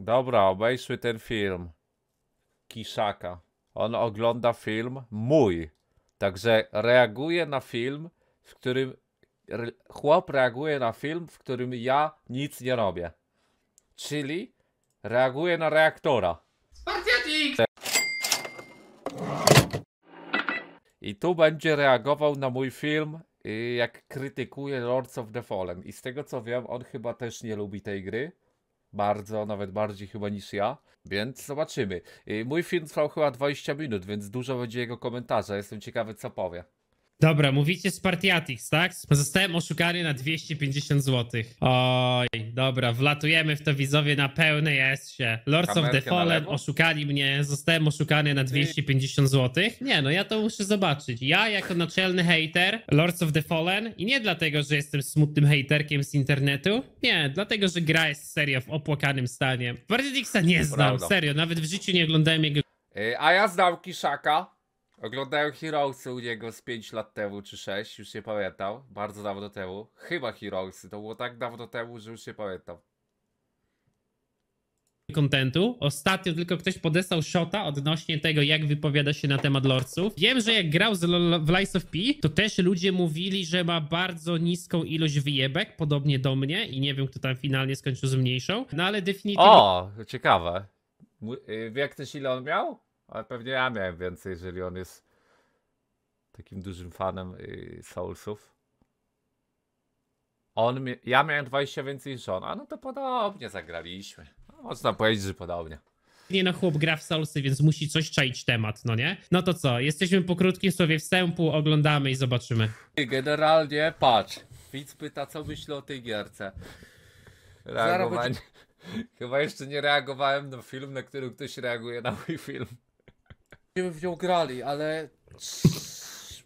Dobra, obejrzyj ten film. Kiszaka. On ogląda film mój. Także reaguje na film, w którym. Chłop reaguje na film, w którym ja nic nie robię. Czyli reaguje na reaktora. Spartiatik! I tu będzie reagował na mój film, y, jak krytykuje Lords of the Fallen. I z tego co wiem, on chyba też nie lubi tej gry. Bardzo, nawet bardziej chyba niż ja. Więc zobaczymy. Y, mój film trwał chyba 20 minut, więc dużo będzie jego komentarza. Jestem ciekawy, co powie. Dobra, mówicie Spartiatix, tak? Zostałem oszukany na 250 zł. Oj, dobra, wlatujemy w to widzowie na pełne s się. Lords of the Fallen oszukali mnie, zostałem oszukany na 250 zł. Nie, no ja to muszę zobaczyć. Ja jako naczelny hater Lords of the Fallen i nie dlatego, że jestem smutnym haterkiem z internetu, nie, dlatego, że gra jest serio w opłakanym stanie. Spartiatixa nie znam, serio, nawet w życiu nie oglądałem jego... Y, a ja znam Kiszaka. Oglądałem Heroesy u niego z 5 lat temu, czy 6, już się pamiętam. Bardzo dawno temu. Chyba Heroesy, to było tak dawno temu, że już nie pamiętam. kontentu. Ostatnio tylko ktoś podesłał shota odnośnie tego, jak wypowiada się na temat Lordsów. Wiem, że jak grał z w Lies of P, to też ludzie mówili, że ma bardzo niską ilość wyjebek, podobnie do mnie i nie wiem, kto tam finalnie skończył z mniejszą, no ale definitywnie... O, ciekawe. jak y, ktoś ile on miał? Ale pewnie ja miałem więcej, jeżeli on jest takim dużym fanem y, Soulsów. On, ja miałem 20 więcej niż on, a no to podobnie zagraliśmy. można powiedzieć, że podobnie. Nie no, chłop gra w Soulsy, więc musi coś czaić temat, no nie? No to co, jesteśmy po krótkim słowie wstępu, oglądamy i zobaczymy. Generalnie, patrz, widz pyta, co myślę o tej gierce. Reagowanie. Zaraz... Chyba jeszcze nie reagowałem na film, na który ktoś reaguje na mój film będziemy w nią grali, ale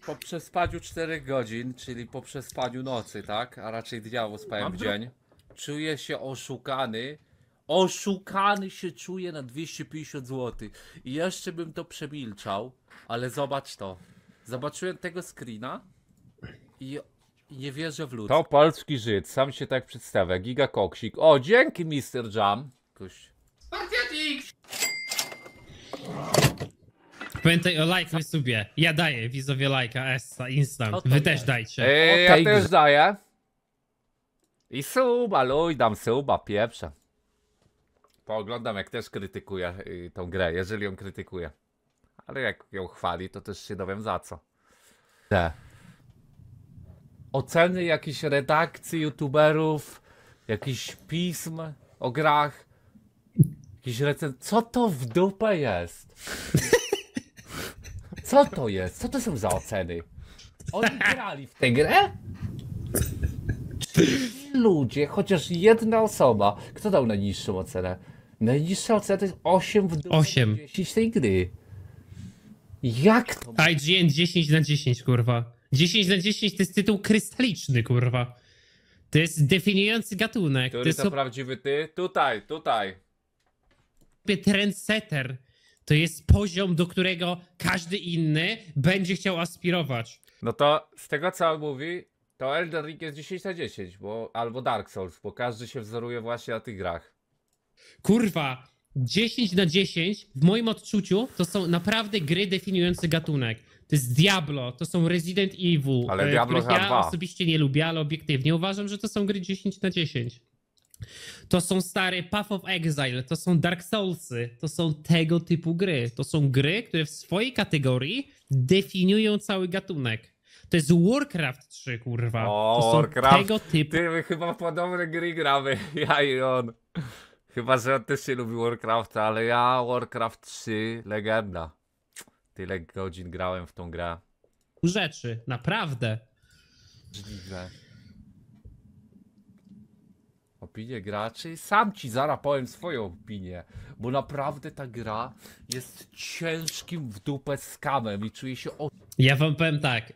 po przespaniu 4 godzin, czyli po przespaniu nocy, tak? A raczej dnia, spałem w dzień. Czuję się oszukany. Oszukany się czuję na 250 zł. I jeszcze bym to przemilczał, ale zobacz to. Zobaczyłem tego screena i nie wierzę w ludzi. To polski Żyd, sam się tak przedstawia. Giga Koksik. O, dzięki Mr. Jam. Kuś. Pamiętaj o lajku i subie. Ja daję widzowie lajka, Essa, instant. Wy też dajcie. Ej, ja też daję. I suba, luj, dam suba, pieprze. Pooglądam, jak też krytykuje y, tą grę, jeżeli ją krytykuje. Ale jak ją chwali, to też się dowiem za co. Te. Oceny jakichś redakcji, youtuberów, jakichś pism o grach, jakiś recen... Co to w dupę jest? Co to jest? Co to są za oceny? Oni grali w tę grę? Czy ludzie, chociaż jedna osoba. Kto dał najniższą ocenę? Najniższa ocena to jest 8 w dół 8. 10 tej gry. Jak to? IGN 10 na 10, kurwa. 10 na 10 to jest tytuł krystaliczny, kurwa. To jest definiujący gatunek. Który to, jest prawdziwy ty? Tutaj, tutaj. Trendsetter to jest poziom, do którego każdy inny będzie chciał aspirować. No to z tego co on mówi, to Elden Ring jest 10 na 10, bo, albo Dark Souls, bo każdy się wzoruje właśnie na tych grach. Kurwa, 10 na 10 w moim odczuciu to są naprawdę gry definiujące gatunek. To jest Diablo, to są Resident Evil, ale e, Diablo ja 2. osobiście nie lubię, ale obiektywnie uważam, że to są gry 10 na 10. To są stary Path of Exile, to są Dark Soulsy, to są tego typu gry. To są gry, które w swojej kategorii definiują cały gatunek. To jest Warcraft 3, kurwa. O, to są Warcraft. tego typu. Ty, my chyba w podobne gry gramy, ja i on. Chyba, że on też się lubi Warcrafta, ale ja Warcraft 3, legenda. Tyle godzin grałem w tą grę. Rzeczy, naprawdę. Możliwe opinie graczy. Sam ci zara powiem swoją opinię, bo naprawdę ta gra jest ciężkim w dupę skamem i czuję się... O... Ja wam powiem tak, y,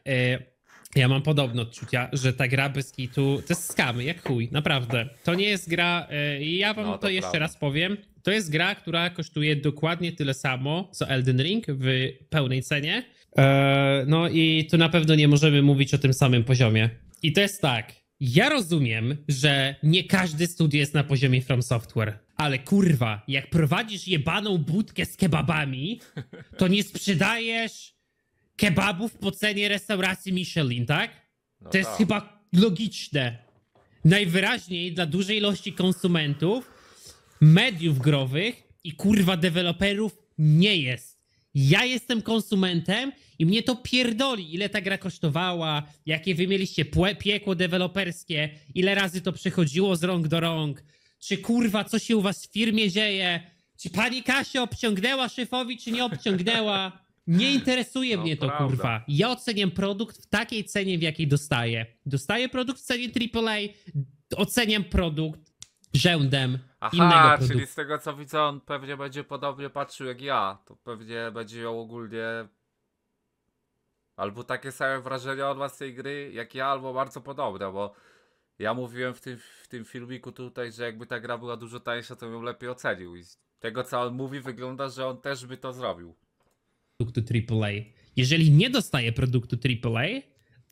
ja mam podobne odczucia, że ta gra bez kitu to jest skamy, jak chuj, naprawdę. To nie jest gra, y, i ja wam no, to, to jeszcze raz powiem, to jest gra, która kosztuje dokładnie tyle samo, co Elden Ring w pełnej cenie. E, no i tu na pewno nie możemy mówić o tym samym poziomie. I to jest tak, ja rozumiem, że nie każdy studio jest na poziomie From Software, ale kurwa, jak prowadzisz jebaną budkę z kebabami, to nie sprzedajesz kebabów po cenie restauracji Michelin, tak? No to jest tak. chyba logiczne. Najwyraźniej dla dużej ilości konsumentów, mediów growych i kurwa deweloperów nie jest. Ja jestem konsumentem i mnie to pierdoli, ile ta gra kosztowała, jakie wy mieliście piekło deweloperskie, ile razy to przechodziło z rąk do rąk, czy kurwa, co się u was w firmie dzieje, czy pani Kasia obciągnęła szefowi, czy nie obciągnęła. Nie interesuje no, mnie to, prawda. kurwa. Ja oceniam produkt w takiej cenie, w jakiej dostaję. Dostaję produkt w cenie AAA, oceniam produkt rzędem Aha, innego produktu. czyli z tego co widzę, on pewnie będzie podobnie patrzył jak ja. To pewnie będzie ją ogólnie Albo takie same wrażenia od was tej gry, jak ja, albo bardzo podobne, bo ja mówiłem w tym, w tym filmiku tutaj, że jakby ta gra była dużo tańsza, to bym lepiej ocenił. I z tego, co on mówi, wygląda, że on też by to zrobił. Produktu AAA. Jeżeli nie dostaję produktu AAA,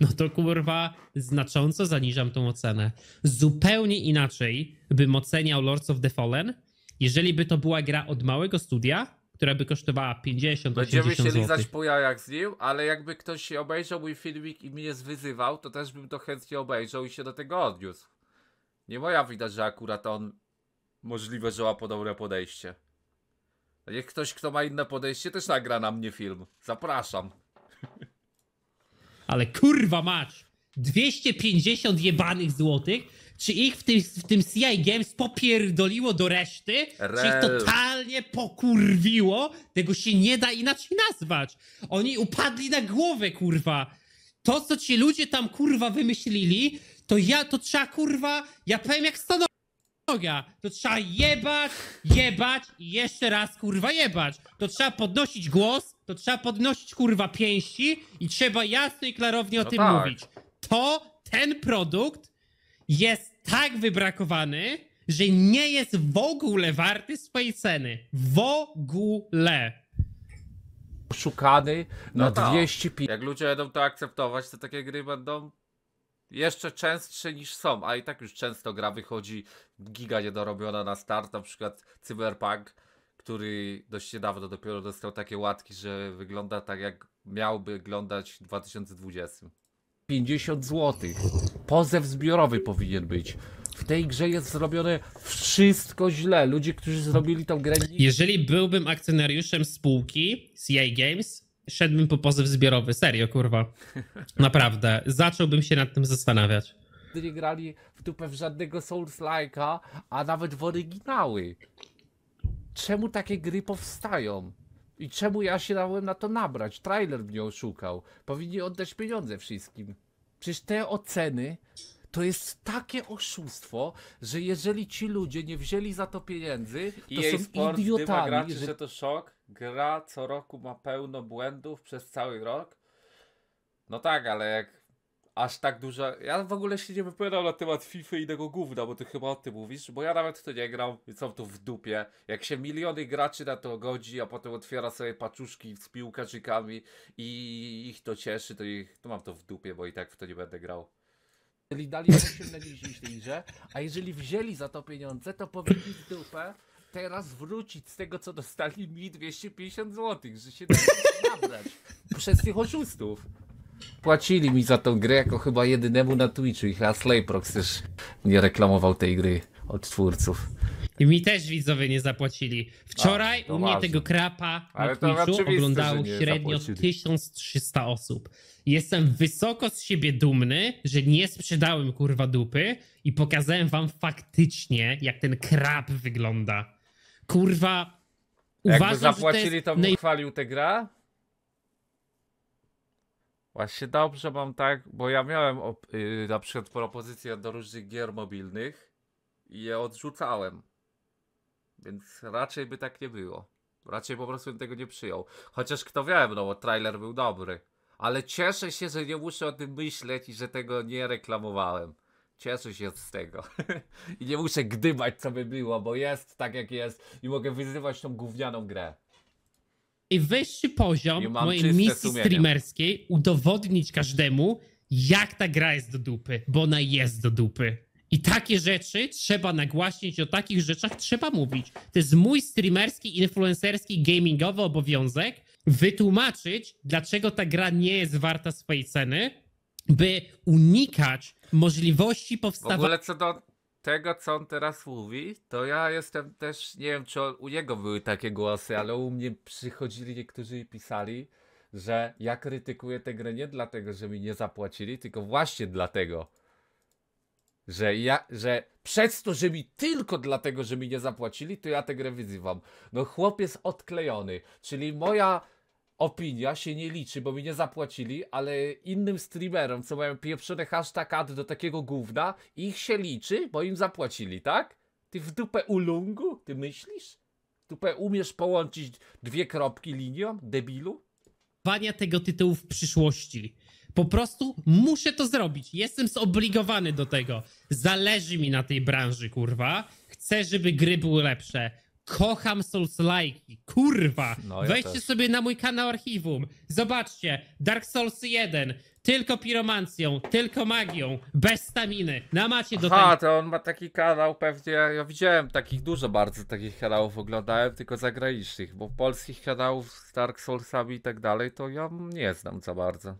no to kurwa znacząco zaniżam tą ocenę. Zupełnie inaczej bym oceniał Lords of the Fallen, jeżeli by to była gra od małego studia, która by kosztowała 50, Będziemy 80 się lizać po jajach z nim, ale jakby ktoś się obejrzał mój filmik i mnie zwyzywał, to też bym to chętnie obejrzał i się do tego odniósł. Nie moja widać, że akurat on możliwe, że ma podobne podejście. Niech ktoś, kto ma inne podejście, też nagra na mnie film. Zapraszam. Ale kurwa macz! 250 jebanych złotych czy ich w tym, w tym CI Games popierdoliło do reszty, Rel. czy ich totalnie pokurwiło, tego się nie da inaczej nazwać. Oni upadli na głowę, kurwa. To, co ci ludzie tam, kurwa, wymyślili, to ja, to trzeba, kurwa, ja powiem jak stanowisko To trzeba jebać, jebać i jeszcze raz kurwa jebać. To trzeba podnosić głos, to trzeba podnosić kurwa pięści i trzeba jasno i klarownie o no tym tak. mówić. To ten produkt jest tak wybrakowany, że nie jest w ogóle warty swojej ceny. W ogóle. Szukany na no to. Tak. 205. Jak ludzie będą to akceptować, to takie gry będą jeszcze częstsze niż są, a i tak już często gra wychodzi giga niedorobiona na start, na przykład Cyberpunk, który dość niedawno dopiero dostał takie łatki, że wygląda tak jak miałby wyglądać w 2020. 50 zł. Pozew zbiorowy powinien być. W tej grze jest zrobione wszystko źle. Ludzie, którzy zrobili tą grę. Jeżeli byłbym akcjonariuszem spółki CA Games, szedłbym po pozew zbiorowy. Serio, kurwa. Naprawdę. Zacząłbym się nad tym zastanawiać. Nie grali w dupę w żadnego Souls-like'a, a nawet w oryginały. Czemu takie gry powstają? I czemu ja się dałem na to nabrać? Trailer mnie oszukał. Powinni oddać pieniądze wszystkim. Przecież te oceny to jest takie oszustwo, że jeżeli ci ludzie nie wzięli za to pieniędzy, to EA są Sport, idiotami. Graczy, że... że to szok. Gra co roku ma pełno błędów przez cały rok. No tak, ale jak aż tak duża. Ja w ogóle się nie wypowiadam na temat FIFA i tego gówna, bo ty chyba o tym mówisz, bo ja nawet w to nie gram, więc mam to w dupie. Jak się miliony graczy na to godzi, a potem otwiera sobie paczuszki z piłkarzykami i ich to cieszy, to ich to mam to w dupie, bo i tak w to nie będę grał. Jeżeli dali 8 na 10 tej a jeżeli wzięli za to pieniądze, to powinni w dupę teraz wrócić z tego, co dostali mi 250 zł, że się da nabrać przez tych oszustów płacili mi za tą grę jako chyba jedynemu na Twitchu i chyba Slayprox też nie reklamował tej gry od twórców. I mi też widzowie nie zapłacili. Wczoraj A, u mnie ważne. tego krapa Ale na Twitchu oglądało średnio zapłacili. 1300 osób. Jestem wysoko z siebie dumny, że nie sprzedałem kurwa dupy i pokazałem wam faktycznie, jak ten krap wygląda. Kurwa, Jakby uważam, zapłacili, że to, jest... to bym chwalił tę gra? Właśnie dobrze mam tak, bo ja miałem yy, na przykład propozycje do różnych gier mobilnych i je odrzucałem. Więc raczej by tak nie było. Raczej po prostu bym tego nie przyjął. Chociaż kto wiem, no bo trailer był dobry. Ale cieszę się, że nie muszę o tym myśleć i że tego nie reklamowałem. Cieszę się z tego. I nie muszę gdybać, co by było, bo jest tak, jak jest i mogę wyzywać tą gównianą grę najwyższy poziom mojej misji streamerskiej udowodnić każdemu, jak ta gra jest do dupy, bo ona jest do dupy. I takie rzeczy trzeba nagłaśnić, o takich rzeczach trzeba mówić. To jest mój streamerski, influencerski, gamingowy obowiązek wytłumaczyć, dlaczego ta gra nie jest warta swojej ceny, by unikać możliwości powstawania. W ogóle co do tego, co on teraz mówi, to ja jestem też, nie wiem, czy u niego były takie głosy, ale u mnie przychodzili niektórzy i pisali, że ja krytykuję tę grę nie dlatego, że mi nie zapłacili, tylko właśnie dlatego, że ja, że przez to, że mi tylko dlatego, że mi nie zapłacili, to ja tę grę wyzywam. No chłopiec odklejony, czyli moja opinia się nie liczy, bo mi nie zapłacili, ale innym streamerom, co mają pieprzone hashtag do takiego gówna, ich się liczy, bo im zapłacili, tak? Ty w dupę ulungu? Ty myślisz? W dupę umiesz połączyć dwie kropki linią, debilu? Wania tego tytułu w przyszłości. Po prostu muszę to zrobić. Jestem zobligowany do tego. Zależy mi na tej branży, kurwa. Chcę, żeby gry były lepsze Kocham souls Like, kurwa! No, ja Wejdźcie też. sobie na mój kanał archiwum, zobaczcie, Dark Souls 1, tylko piromancją, tylko magią, bez staminy, na macie do Aha, tego. to on ma taki kanał pewnie, ja widziałem takich dużo bardzo takich kanałów oglądałem, tylko zagranicznych, bo polskich kanałów z Dark Soulsami i tak dalej, to ja nie znam za bardzo.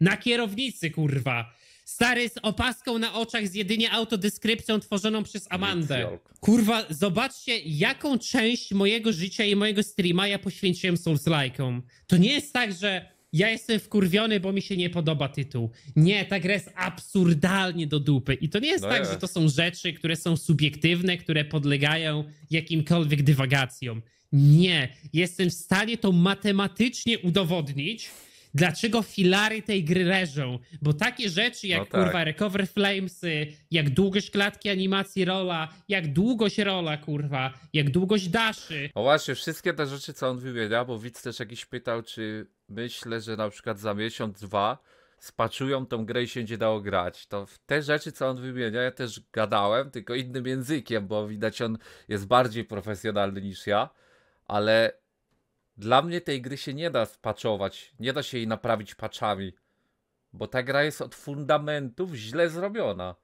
Na kierownicy, kurwa! Stary z opaską na oczach, z jedynie autodeskrypcją tworzoną przez Amandę. Kurwa, zobaczcie, jaką część mojego życia i mojego streama ja poświęciłem Souls Like'om. To nie jest tak, że ja jestem wkurwiony, bo mi się nie podoba tytuł. Nie, ta gra jest absurdalnie do dupy. I to nie jest no tak, jest. że to są rzeczy, które są subiektywne, które podlegają jakimkolwiek dywagacjom. Nie, jestem w stanie to matematycznie udowodnić dlaczego filary tej gry leżą? bo takie rzeczy jak no tak. kurwa Recover Flamesy, jak długość klatki animacji rola, jak długość rola kurwa, jak długość daszy. O no właśnie, wszystkie te rzeczy co on wymienia, bo widz też jakiś pytał, czy myślę, że na przykład za miesiąc, dwa spaczują tą grę i się nie dało grać. To te rzeczy, co on wymienia, ja też gadałem, tylko innym językiem, bo widać on jest bardziej profesjonalny niż ja, ale dla mnie tej gry się nie da spaczować, nie da się jej naprawić paczami, bo ta gra jest od fundamentów źle zrobiona.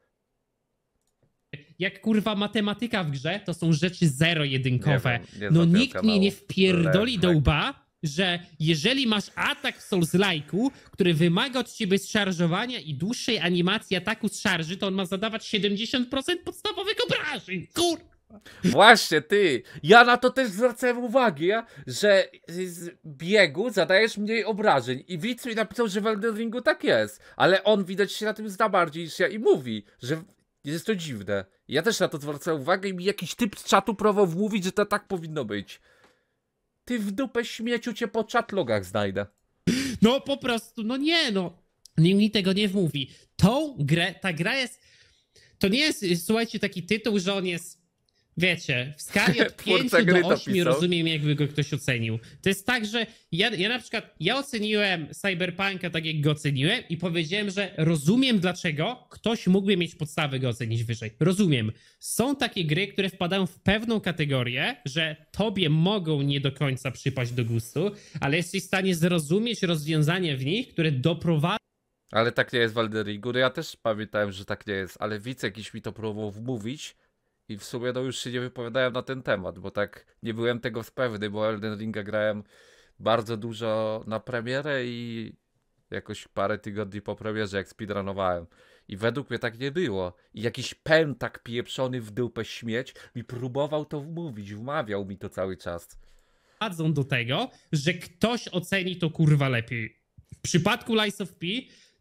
Jak kurwa matematyka w grze, to są rzeczy zero-jedynkowe. No nikt mi nie wpierdoli do łba, że jeżeli masz atak w souls -like który wymaga od ciebie zszarżowania i dłuższej animacji ataku z szarży, to on ma zadawać 70% podstawowych obrażeń. Kurwa! Właśnie, ty. Ja na to też zwracałem uwagę, że z biegu zadajesz mniej obrażeń. I widz mi napisał, że w Elden Ringu tak jest. Ale on widać się na tym zna bardziej niż ja i mówi, że jest to dziwne. Ja też na to zwracałem uwagę i mi jakiś typ z czatu próbował mówić, że to tak powinno być. Ty w dupę śmieciu cię po czatlogach znajdę. No po prostu, no nie no. Nikt mi tego nie wmówi. Tą grę, ta gra jest... To nie jest, słuchajcie, taki tytuł, że on jest Wiecie, w skali od 5 do 8 rozumiem, jakby go ktoś ocenił. To jest tak, że ja, ja na przykład, ja oceniłem Cyberpunka tak, jak go oceniłem i powiedziałem, że rozumiem, dlaczego ktoś mógłby mieć podstawy go ocenić wyżej. Rozumiem. Są takie gry, które wpadają w pewną kategorię, że tobie mogą nie do końca przypaść do gustu, ale jesteś w stanie zrozumieć rozwiązanie w nich, które doprowadzi, ale tak nie jest w Alderingu. No ja też pamiętałem, że tak nie jest, ale Wicek jakiś mi to próbował wmówić, i w sumie no już się nie wypowiadałem na ten temat, bo tak nie byłem tego pewny, bo Elden Ringa grałem bardzo dużo na premierę i jakoś parę tygodni po premierze, jak speedrunowałem. I według mnie tak nie było. I jakiś pętak pieprzony w dupę śmieć mi próbował to wmówić, wmawiał mi to cały czas. Dadzą do tego, że ktoś oceni to kurwa lepiej. W przypadku Lies of P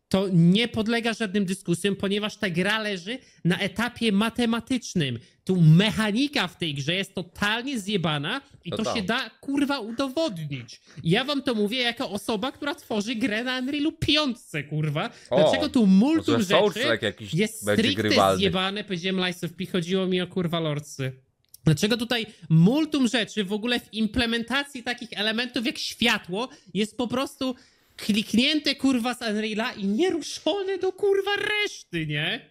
to nie podlega żadnym dyskusjom, ponieważ ta gra leży na etapie matematycznym. Tu mechanika w tej grze jest totalnie zjebana i to, to się da kurwa udowodnić. Ja wam to mówię jako osoba, która tworzy grę na Unrealu 5, kurwa. O, Dlaczego tu multum rzeczy jest stricte zjebane? Powiedziałem Lies of P, chodziło mi o kurwa lordsy. Dlaczego tutaj multum rzeczy w ogóle w implementacji takich elementów jak światło jest po prostu kliknięte kurwa z Unreal'a i nieruszone do kurwa reszty, nie?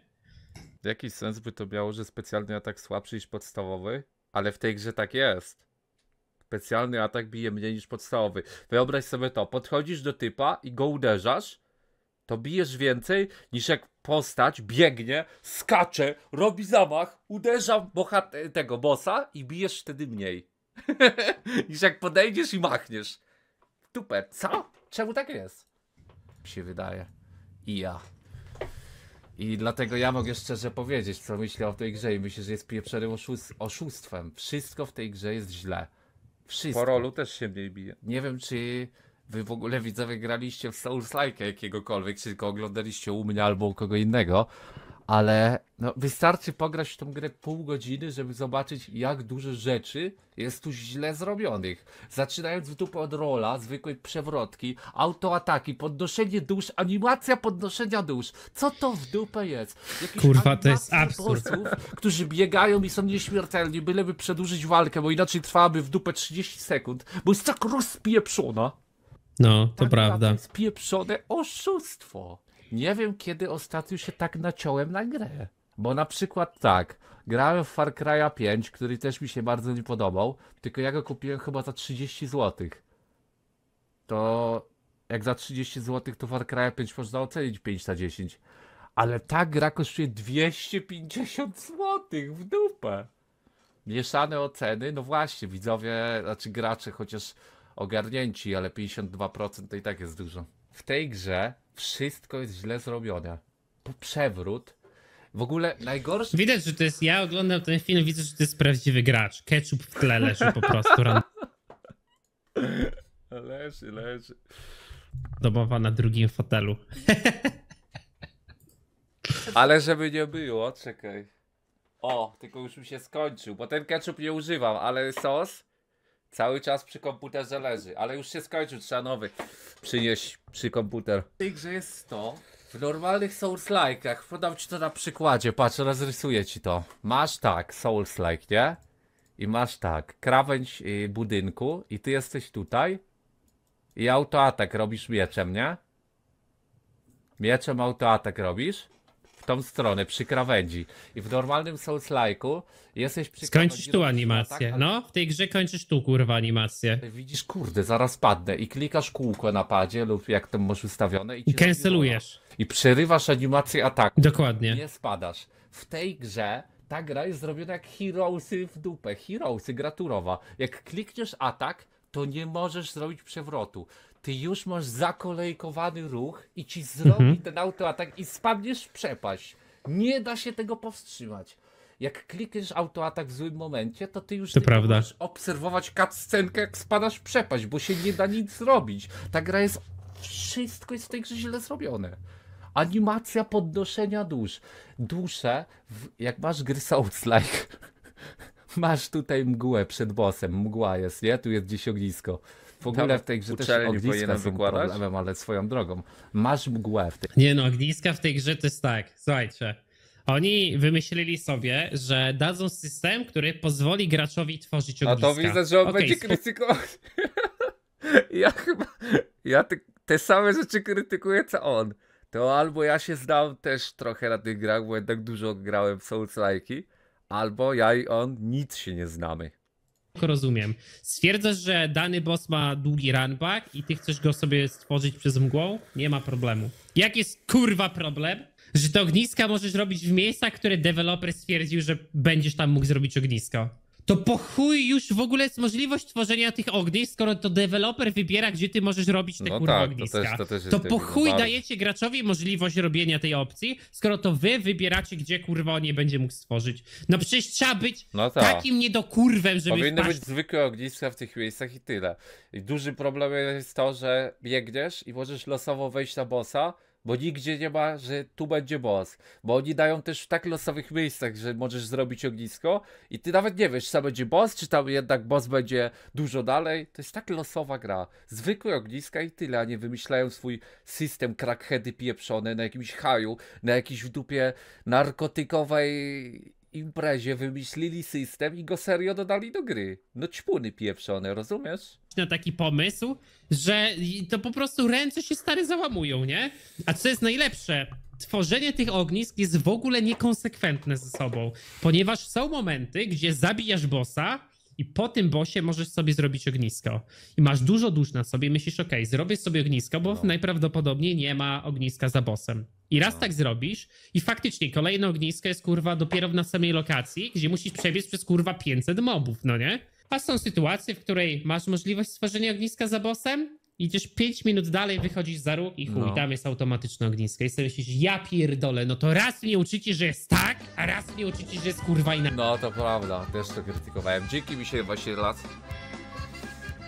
Jaki sens by to miało, że specjalny atak słabszy niż podstawowy? Ale w tej grze tak jest. Specjalny atak bije mniej niż podstawowy. Wyobraź sobie to, podchodzisz do typa i go uderzasz, to bijesz więcej niż jak postać biegnie, skacze, robi zamach, uderza bohat- tego bossa i bijesz wtedy mniej. niż jak podejdziesz i machniesz. Super, co? Czemu tak jest? Mi się wydaje. I ja. I dlatego ja mogę szczerze powiedzieć, co myślę o tej grze i myślę, że jest pieprzonym oszustwem. Wszystko w tej grze jest źle. Wszystko. Po rolu też się mniej bije. Nie wiem, czy wy w ogóle widzowie graliście w Souls Like jakiegokolwiek, czy tylko oglądaliście u mnie albo u kogo innego, ale no, wystarczy pograć w tą grę pół godziny, żeby zobaczyć, jak dużo rzeczy jest tu źle zrobionych. Zaczynając w dupę od rola, zwykłej przewrotki, autoataki, podnoszenie dusz, animacja podnoszenia dusz. Co to w dupę jest? Jakieś Kurwa, to jest absurd. Bossów, którzy biegają i są nieśmiertelni, byleby przedłużyć walkę, bo inaczej trwałaby w dupę 30 sekund, bo jest tak rozpieprzona. No, to tak prawda. Rozpieprzone oszustwo nie wiem kiedy ostatnio się tak naciąłem na grę. Bo na przykład tak, grałem w Far Cry'a 5, który też mi się bardzo nie podobał, tylko ja go kupiłem chyba za 30 zł. To jak za 30 zł to Far Cry'a 5 można ocenić 5 na 10. Ale ta gra kosztuje 250 zł w dupę. Mieszane oceny, no właśnie, widzowie, znaczy gracze chociaż ogarnięci, ale 52% to i tak jest dużo. W tej grze wszystko jest źle zrobione. Po przewrót. W ogóle najgorsze. Widać, że to jest. Ja oglądam ten film, widzę, że to jest prawdziwy gracz. Ketchup w tle leży po prostu. Leży, leży. Domowa na drugim fotelu. Ale żeby nie było, czekaj. O, tylko już mi się skończył, bo ten ketchup nie używam, ale sos Cały czas przy komputerze leży, ale już się skończył, trzeba nowy przynieść przy komputer. W tej grze jest to w normalnych Souls-like'ach, podam ci to na przykładzie, patrz, rozrysuję ci to. Masz tak, Souls-like, nie? I masz tak, krawędź y, budynku i ty jesteś tutaj i autoatak robisz mieczem, nie? Mieczem autoatak robisz w tą stronę, przy krawędzi. I w normalnym souls -like'u jesteś przy Skończysz tu animację. Tak, no, w tej grze kończysz tu kurwa animację. Widzisz, kurde, zaraz padnę i klikasz kółko na padzie lub jak tam masz ustawione i, I cancelujesz. I przerywasz animację ataku. Dokładnie. Nie spadasz. W tej grze ta gra jest zrobiona jak Heroesy w dupę. Heroesy graturowa. Jak klikniesz atak, to nie możesz zrobić przewrotu ty już masz zakolejkowany ruch i ci zrobi mhm. ten autoatak i spadniesz w przepaść. Nie da się tego powstrzymać. Jak klikniesz autoatak w złym momencie, to ty już to nie możesz obserwować cutscenkę, jak spadasz w przepaść, bo się nie da nic zrobić. Ta gra jest... Wszystko jest w tej grze źle zrobione animacja podnoszenia dusz. Dusze, jak masz gry Souls-like, masz tutaj mgłę przed bossem, mgła jest, nie? Tu jest gdzieś ognisko. W ogóle w tej grze też ogniska są wykładać? problemem, ale swoją drogą. Masz mgłę w tej Nie no, ogniska w tej grze to jest tak, słuchajcie. Oni wymyślili sobie, że dadzą system, który pozwoli graczowi tworzyć ogniska. A to widzę, że on okay, będzie krytykował. ja chyba... Ja te, te same rzeczy krytykuję, co on. To albo ja się znam też trochę na tych grach, bo jednak dużo grałem w Souls-like'i, albo ja i on nic się nie znamy rozumiem. Stwierdzasz, że dany boss ma długi runback i ty chcesz go sobie stworzyć przez mgłą? Nie ma problemu. Jak jest kurwa problem, że te ogniska możesz robić w miejscach, które deweloper stwierdził, że będziesz tam mógł zrobić ognisko? to po chuj już w ogóle jest możliwość tworzenia tych ognisk, skoro to deweloper wybiera, gdzie ty możesz robić te no kurwa tak, ogniska. To, też, to, też to po chuj bardzo. dajecie graczowi możliwość robienia tej opcji, skoro to wy wybieracie, gdzie kurwa on nie będzie mógł stworzyć. No przecież trzeba być no tak. takim niedokurwem, żeby Powinny wpaść... być zwykłe ogniska w tych miejscach i tyle. I duży problem jest to, że biegniesz i możesz losowo wejść na bossa, bo nigdzie nie ma, że tu będzie boss, bo oni dają też w tak losowych miejscach, że możesz zrobić ognisko i ty nawet nie wiesz, czy tam będzie boss, czy tam jednak boss będzie dużo dalej. To jest tak losowa gra. Zwykłe ogniska i tyle, a nie wymyślają swój system crackheady pieprzone na jakimś haju, na jakiejś w dupie narkotykowej imprezie wymyślili system i go serio dodali do gry. No ćpuny pieprzone, rozumiesz? na taki pomysł, że to po prostu ręce się stary załamują, nie? A co jest najlepsze, tworzenie tych ognisk jest w ogóle niekonsekwentne ze sobą, ponieważ są momenty, gdzie zabijasz bossa i po tym bosie możesz sobie zrobić ognisko. I masz dużo dusz na sobie myślisz, ok, zrobię sobie ognisko, bo no. najprawdopodobniej nie ma ogniska za bossem. I raz no. tak zrobisz i faktycznie kolejne ognisko jest kurwa dopiero na samej lokacji, gdzie musisz przebiec przez kurwa 500 mobów, no nie? a są sytuacje, w której masz możliwość stworzenia ogniska za bosem, idziesz 5 minut dalej, wychodzisz za róg i chuj, no. tam jest automatyczne ognisko. I sobie myślisz, ja pierdolę, no to raz mnie uczycie, że jest tak, a raz mnie uczycie, że jest kurwa inaczej. No to prawda, też to krytykowałem. Dzięki mi się właśnie lat.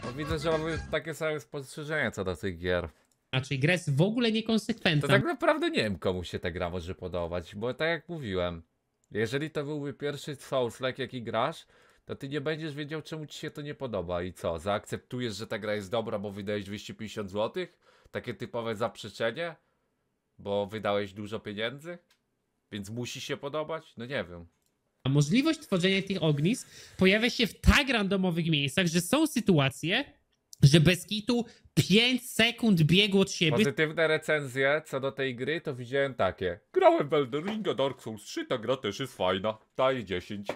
No, widzę, że mamy takie same spostrzeżenia co do tych gier. Znaczy, gra jest w ogóle niekonsekwentna. To tak naprawdę nie wiem, komu się ta gra może podobać, bo tak jak mówiłem, jeżeli to byłby pierwszy Souls, jak jaki grasz, to ty nie będziesz wiedział, czemu ci się to nie podoba i co? Zaakceptujesz, że ta gra jest dobra, bo wydajesz 250 zł? Takie typowe zaprzeczenie? Bo wydałeś dużo pieniędzy? Więc musi się podobać? No nie wiem. A możliwość tworzenia tych ognisk pojawia się w tak randomowych miejscach, że są sytuacje, że bez kitu 5 sekund biegu od siebie. Pozytywne recenzje co do tej gry to widziałem takie. Grałem w Elden Ringa Dark Souls 3, ta gra też jest fajna. Daj 10.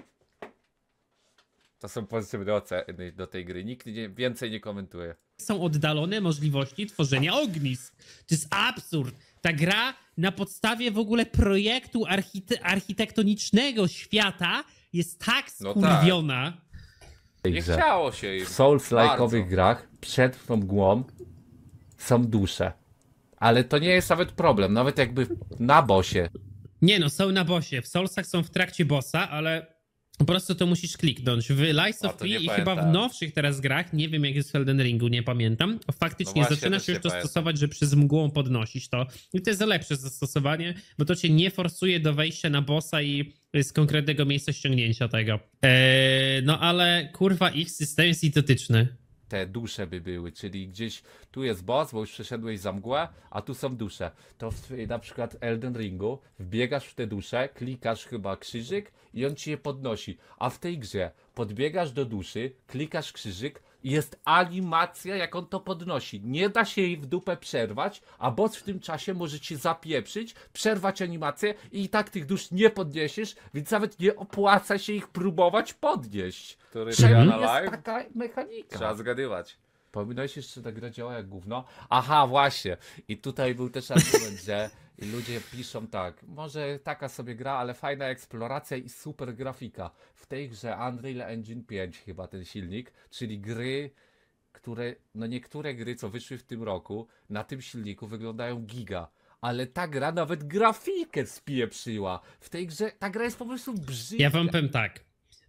To są pozytywne oceny do tej gry. Nikt nie, więcej nie komentuje. Są oddalone możliwości tworzenia ognisk. To jest absurd. Ta gra na podstawie w ogóle projektu archite architektonicznego świata jest tak skurwiona. No tak. Nie chciało się W Souls-like'owych grach przed tą mgłą są dusze. Ale to nie jest nawet problem, nawet jakby na bosie. Nie no, są na bosie. W Soulsach są w trakcie bossa, ale po prostu to musisz kliknąć. W Lies of P i chyba w tak. nowszych teraz grach, nie wiem jak jest w Elden Ringu, nie pamiętam, faktycznie no zaczynasz już to stosować, że przez mgłą podnosić to. I to jest lepsze zastosowanie, bo to cię nie forsuje do wejścia na bossa i z konkretnego miejsca ściągnięcia tego. Eee, no ale kurwa ich system jest identyczny te dusze by były, czyli gdzieś tu jest boss, bo już przeszedłeś za mgłę, a tu są dusze. To w, na przykład Elden Ringu wbiegasz w te dusze, klikasz chyba krzyżyk i on ci je podnosi. A w tej grze podbiegasz do duszy, klikasz krzyżyk, jest animacja, jak on to podnosi. Nie da się jej w dupę przerwać, a boss w tym czasie może ci zapieprzyć, przerwać animację i, i tak tych dusz nie podniesiesz, więc nawet nie opłaca się ich próbować podnieść. To jest live? taka mechanika? Trzeba zgadywać. Pominąłeś jeszcze, ta gra działa jak gówno? Aha, właśnie. I tutaj był też argument, że i ludzie piszą tak, może taka sobie gra, ale fajna eksploracja i super grafika. W tej grze Unreal Engine 5 chyba ten silnik, czyli gry, które, no niektóre gry, co wyszły w tym roku, na tym silniku wyglądają giga. Ale ta gra nawet grafikę spieprzyła. W tej grze, ta gra jest po prostu brzydka. Ja wam powiem tak,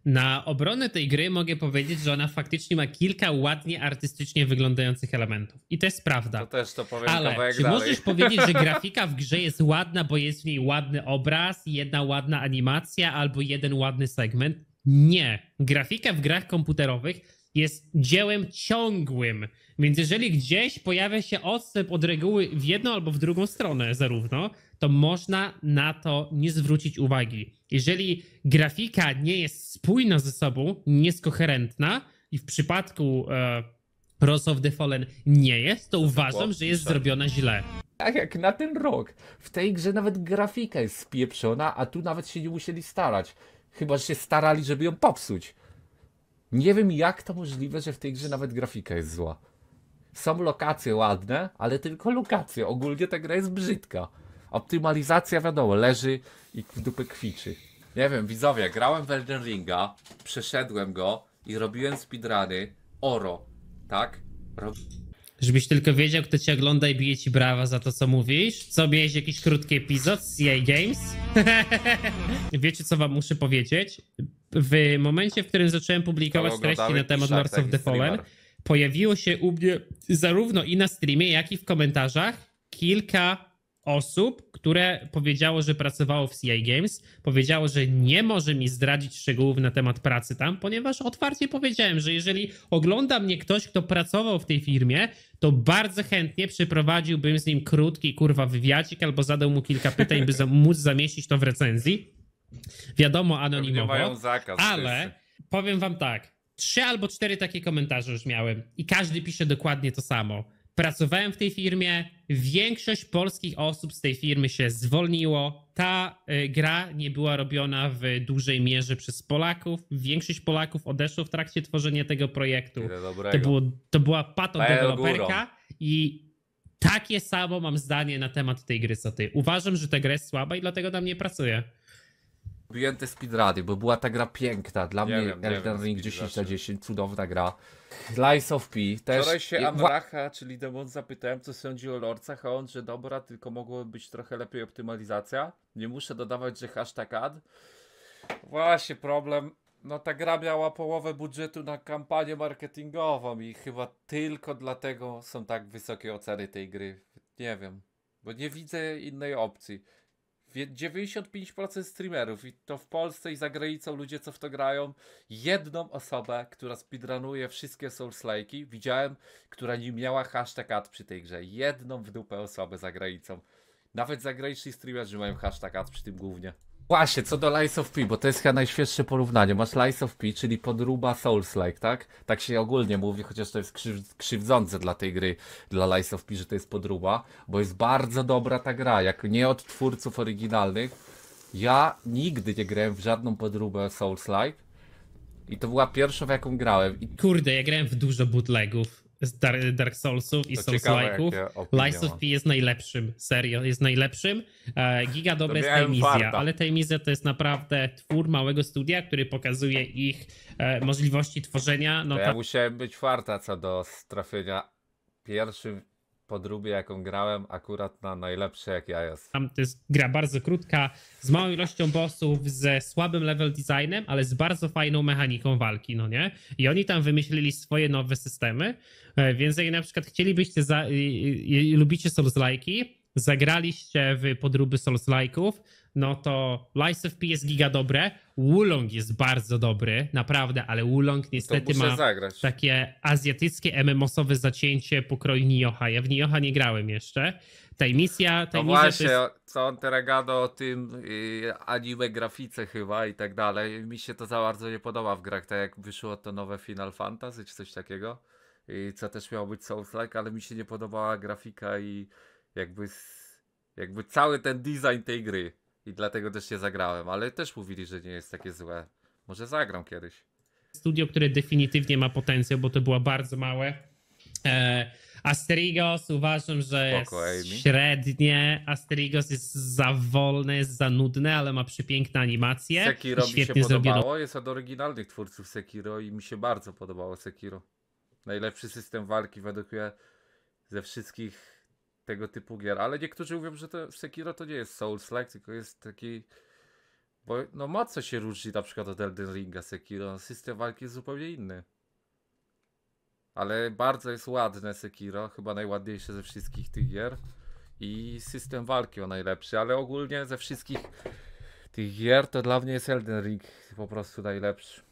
na obronę tej gry mogę powiedzieć, że ona faktycznie ma kilka ładnie artystycznie wyglądających elementów. I to jest prawda. To też to powiem Ale czy dalej. możesz powiedzieć, że grafika w grze jest ładna, bo jest w niej ładny obraz, jedna ładna animacja albo jeden ładny segment? Nie. Grafika w grach komputerowych jest dziełem ciągłym więc jeżeli gdzieś pojawia się odstęp od reguły w jedną albo w drugą stronę zarówno, to można na to nie zwrócić uwagi. Jeżeli grafika nie jest spójna ze sobą, nie jest koherentna i w przypadku e, Rose of the Fallen nie jest, to, to tak uważam, że jest tak. zrobiona źle. Tak jak na ten rok. W tej grze nawet grafika jest spieprzona, a tu nawet się nie musieli starać. Chyba, że się starali, żeby ją popsuć. Nie wiem, jak to możliwe, że w tej grze nawet grafika jest zła są lokacje ładne, ale tylko lokacje. Ogólnie ta gra jest brzydka. Optymalizacja wiadomo, leży i w dupę kwiczy. Nie wiem, widzowie, grałem w Elden Ringa, przeszedłem go i robiłem speedruny oro, tak? Rob... Żebyś tylko wiedział, kto cię ogląda i bije ci brawa za to, co mówisz. Co, miałeś jakiś krótki epizod z CA e Games? Wiecie, co wam muszę powiedzieć? W momencie, w którym zacząłem publikować treści na temat Lords of the Fallen, streamer pojawiło się u mnie zarówno i na streamie, jak i w komentarzach kilka osób, które powiedziało, że pracowało w CI Games, powiedziało, że nie może mi zdradzić szczegółów na temat pracy tam, ponieważ otwarcie powiedziałem, że jeżeli ogląda mnie ktoś, kto pracował w tej firmie, to bardzo chętnie przeprowadziłbym z nim krótki, kurwa, wywiadzik albo zadał mu kilka pytań, by móc zamieścić to w recenzji. Wiadomo, anonimowo. Mają zakaz ale powiem wam tak, trzy albo cztery takie komentarze już miałem i każdy pisze dokładnie to samo. Pracowałem w tej firmie, większość polskich osób z tej firmy się zwolniło. Ta y, gra nie była robiona w dużej mierze przez Polaków. Większość Polaków odeszło w trakcie tworzenia tego projektu. To, było, to była i takie samo mam zdanie na temat tej gry co ty. Uważam, że ta gra jest słaba i dlatego tam nie pracuję lubiłem te speedruny, bo była ta gra piękna. Dla nie mnie wiem, Elden Ring 10 na 10, znaczy. cudowna gra. Lies of P też. Wczoraj się Amracha, czyli Demon, zapytałem, co sądzi o lorcach, a on, że dobra, tylko mogłoby być trochę lepiej optymalizacja. Nie muszę dodawać, że hashtag ad. Właśnie problem. No ta gra miała połowę budżetu na kampanię marketingową i chyba tylko dlatego są tak wysokie oceny tej gry. Nie wiem, bo nie widzę innej opcji. 95% streamerów i to w Polsce i za granicą ludzie co w to grają, jedną osobę, która speedrunuje wszystkie Soulslike'i widziałem, która nie miała hashtag ad przy tej grze. Jedną w dupę osobę za granicą. Nawet zagraniczni streamerzy mają hashtag ad przy tym głównie. Właśnie, co do Lies of P, bo to jest chyba najświeższe porównanie. Masz Lies of P, czyli podruba Souls-like, tak? Tak się ogólnie mówi, chociaż to jest krzyw krzywdzące dla tej gry, dla Lies of P, że to jest podruba, bo jest bardzo dobra ta gra, jak nie od twórców oryginalnych. Ja nigdy nie grałem w żadną podróbę Souls-like i to była pierwsza, w jaką grałem. I... Kurde, ja grałem w dużo bootlegów z Dark, Soulsów i Souls Like'ów. Lies of P jest najlepszym, serio, jest najlepszym. E, giga dobra jest Tajmizja, ale Tajmizja to jest naprawdę twór małego studia, który pokazuje ich e, możliwości tworzenia. No to ta... Ja tak. musiałem być farta co do trafienia pierwszym podróbie, jaką grałem, akurat na najlepsze jak ja jest. Tam to jest gra bardzo krótka, z małą ilością bossów, ze słabym level designem, ale z bardzo fajną mechaniką walki, no nie? I oni tam wymyślili swoje nowe systemy, E, więc jak na przykład chcielibyście, za, i, i, i lubicie Souls-like'i, zagraliście w podróby Souls-like'ów, no to Lice of P jest giga dobre, Wulong jest bardzo dobry, naprawdę, ale Wulong no niestety ma zagrać. takie azjatyckie, mmos zacięcie pokroju Nioha. Ja w Nioha nie grałem jeszcze. Tajmisja, tajmisja no właśnie, to jest... co on teraz gada o tym yy, anime grafice chyba i tak dalej. Mi się to za bardzo nie podoba w grach, tak jak wyszło to nowe Final Fantasy czy coś takiego. Y, co też miało być Souls-like, ale mi się nie podobała grafika i jakby, jakby cały ten design tej gry. I dlatego też nie zagrałem, ale też mówili, że nie jest takie złe. Może zagram kiedyś. Studio, które definitywnie ma potencjał, bo to była bardzo małe. E, Asterigos uważam, że Spoko, średnie. Asterigos jest za wolne, jest za nudne, ale ma przepiękne animacje. Sekiro mi się podobało, zrobiono. jest od oryginalnych twórców Sekiro i mi się bardzo podobało Sekiro najlepszy system walki według mnie ze wszystkich tego typu gier. Ale niektórzy mówią, że to Sekiro to nie jest Souls-like, tylko jest taki... Bo no ma co się różni na przykład od Elden Ringa Sekiro. No, system walki jest zupełnie inny. Ale bardzo jest ładne Sekiro, chyba najładniejsze ze wszystkich tych gier. I system walki o najlepszy, ale ogólnie ze wszystkich tych gier to dla mnie jest Elden Ring po prostu najlepszy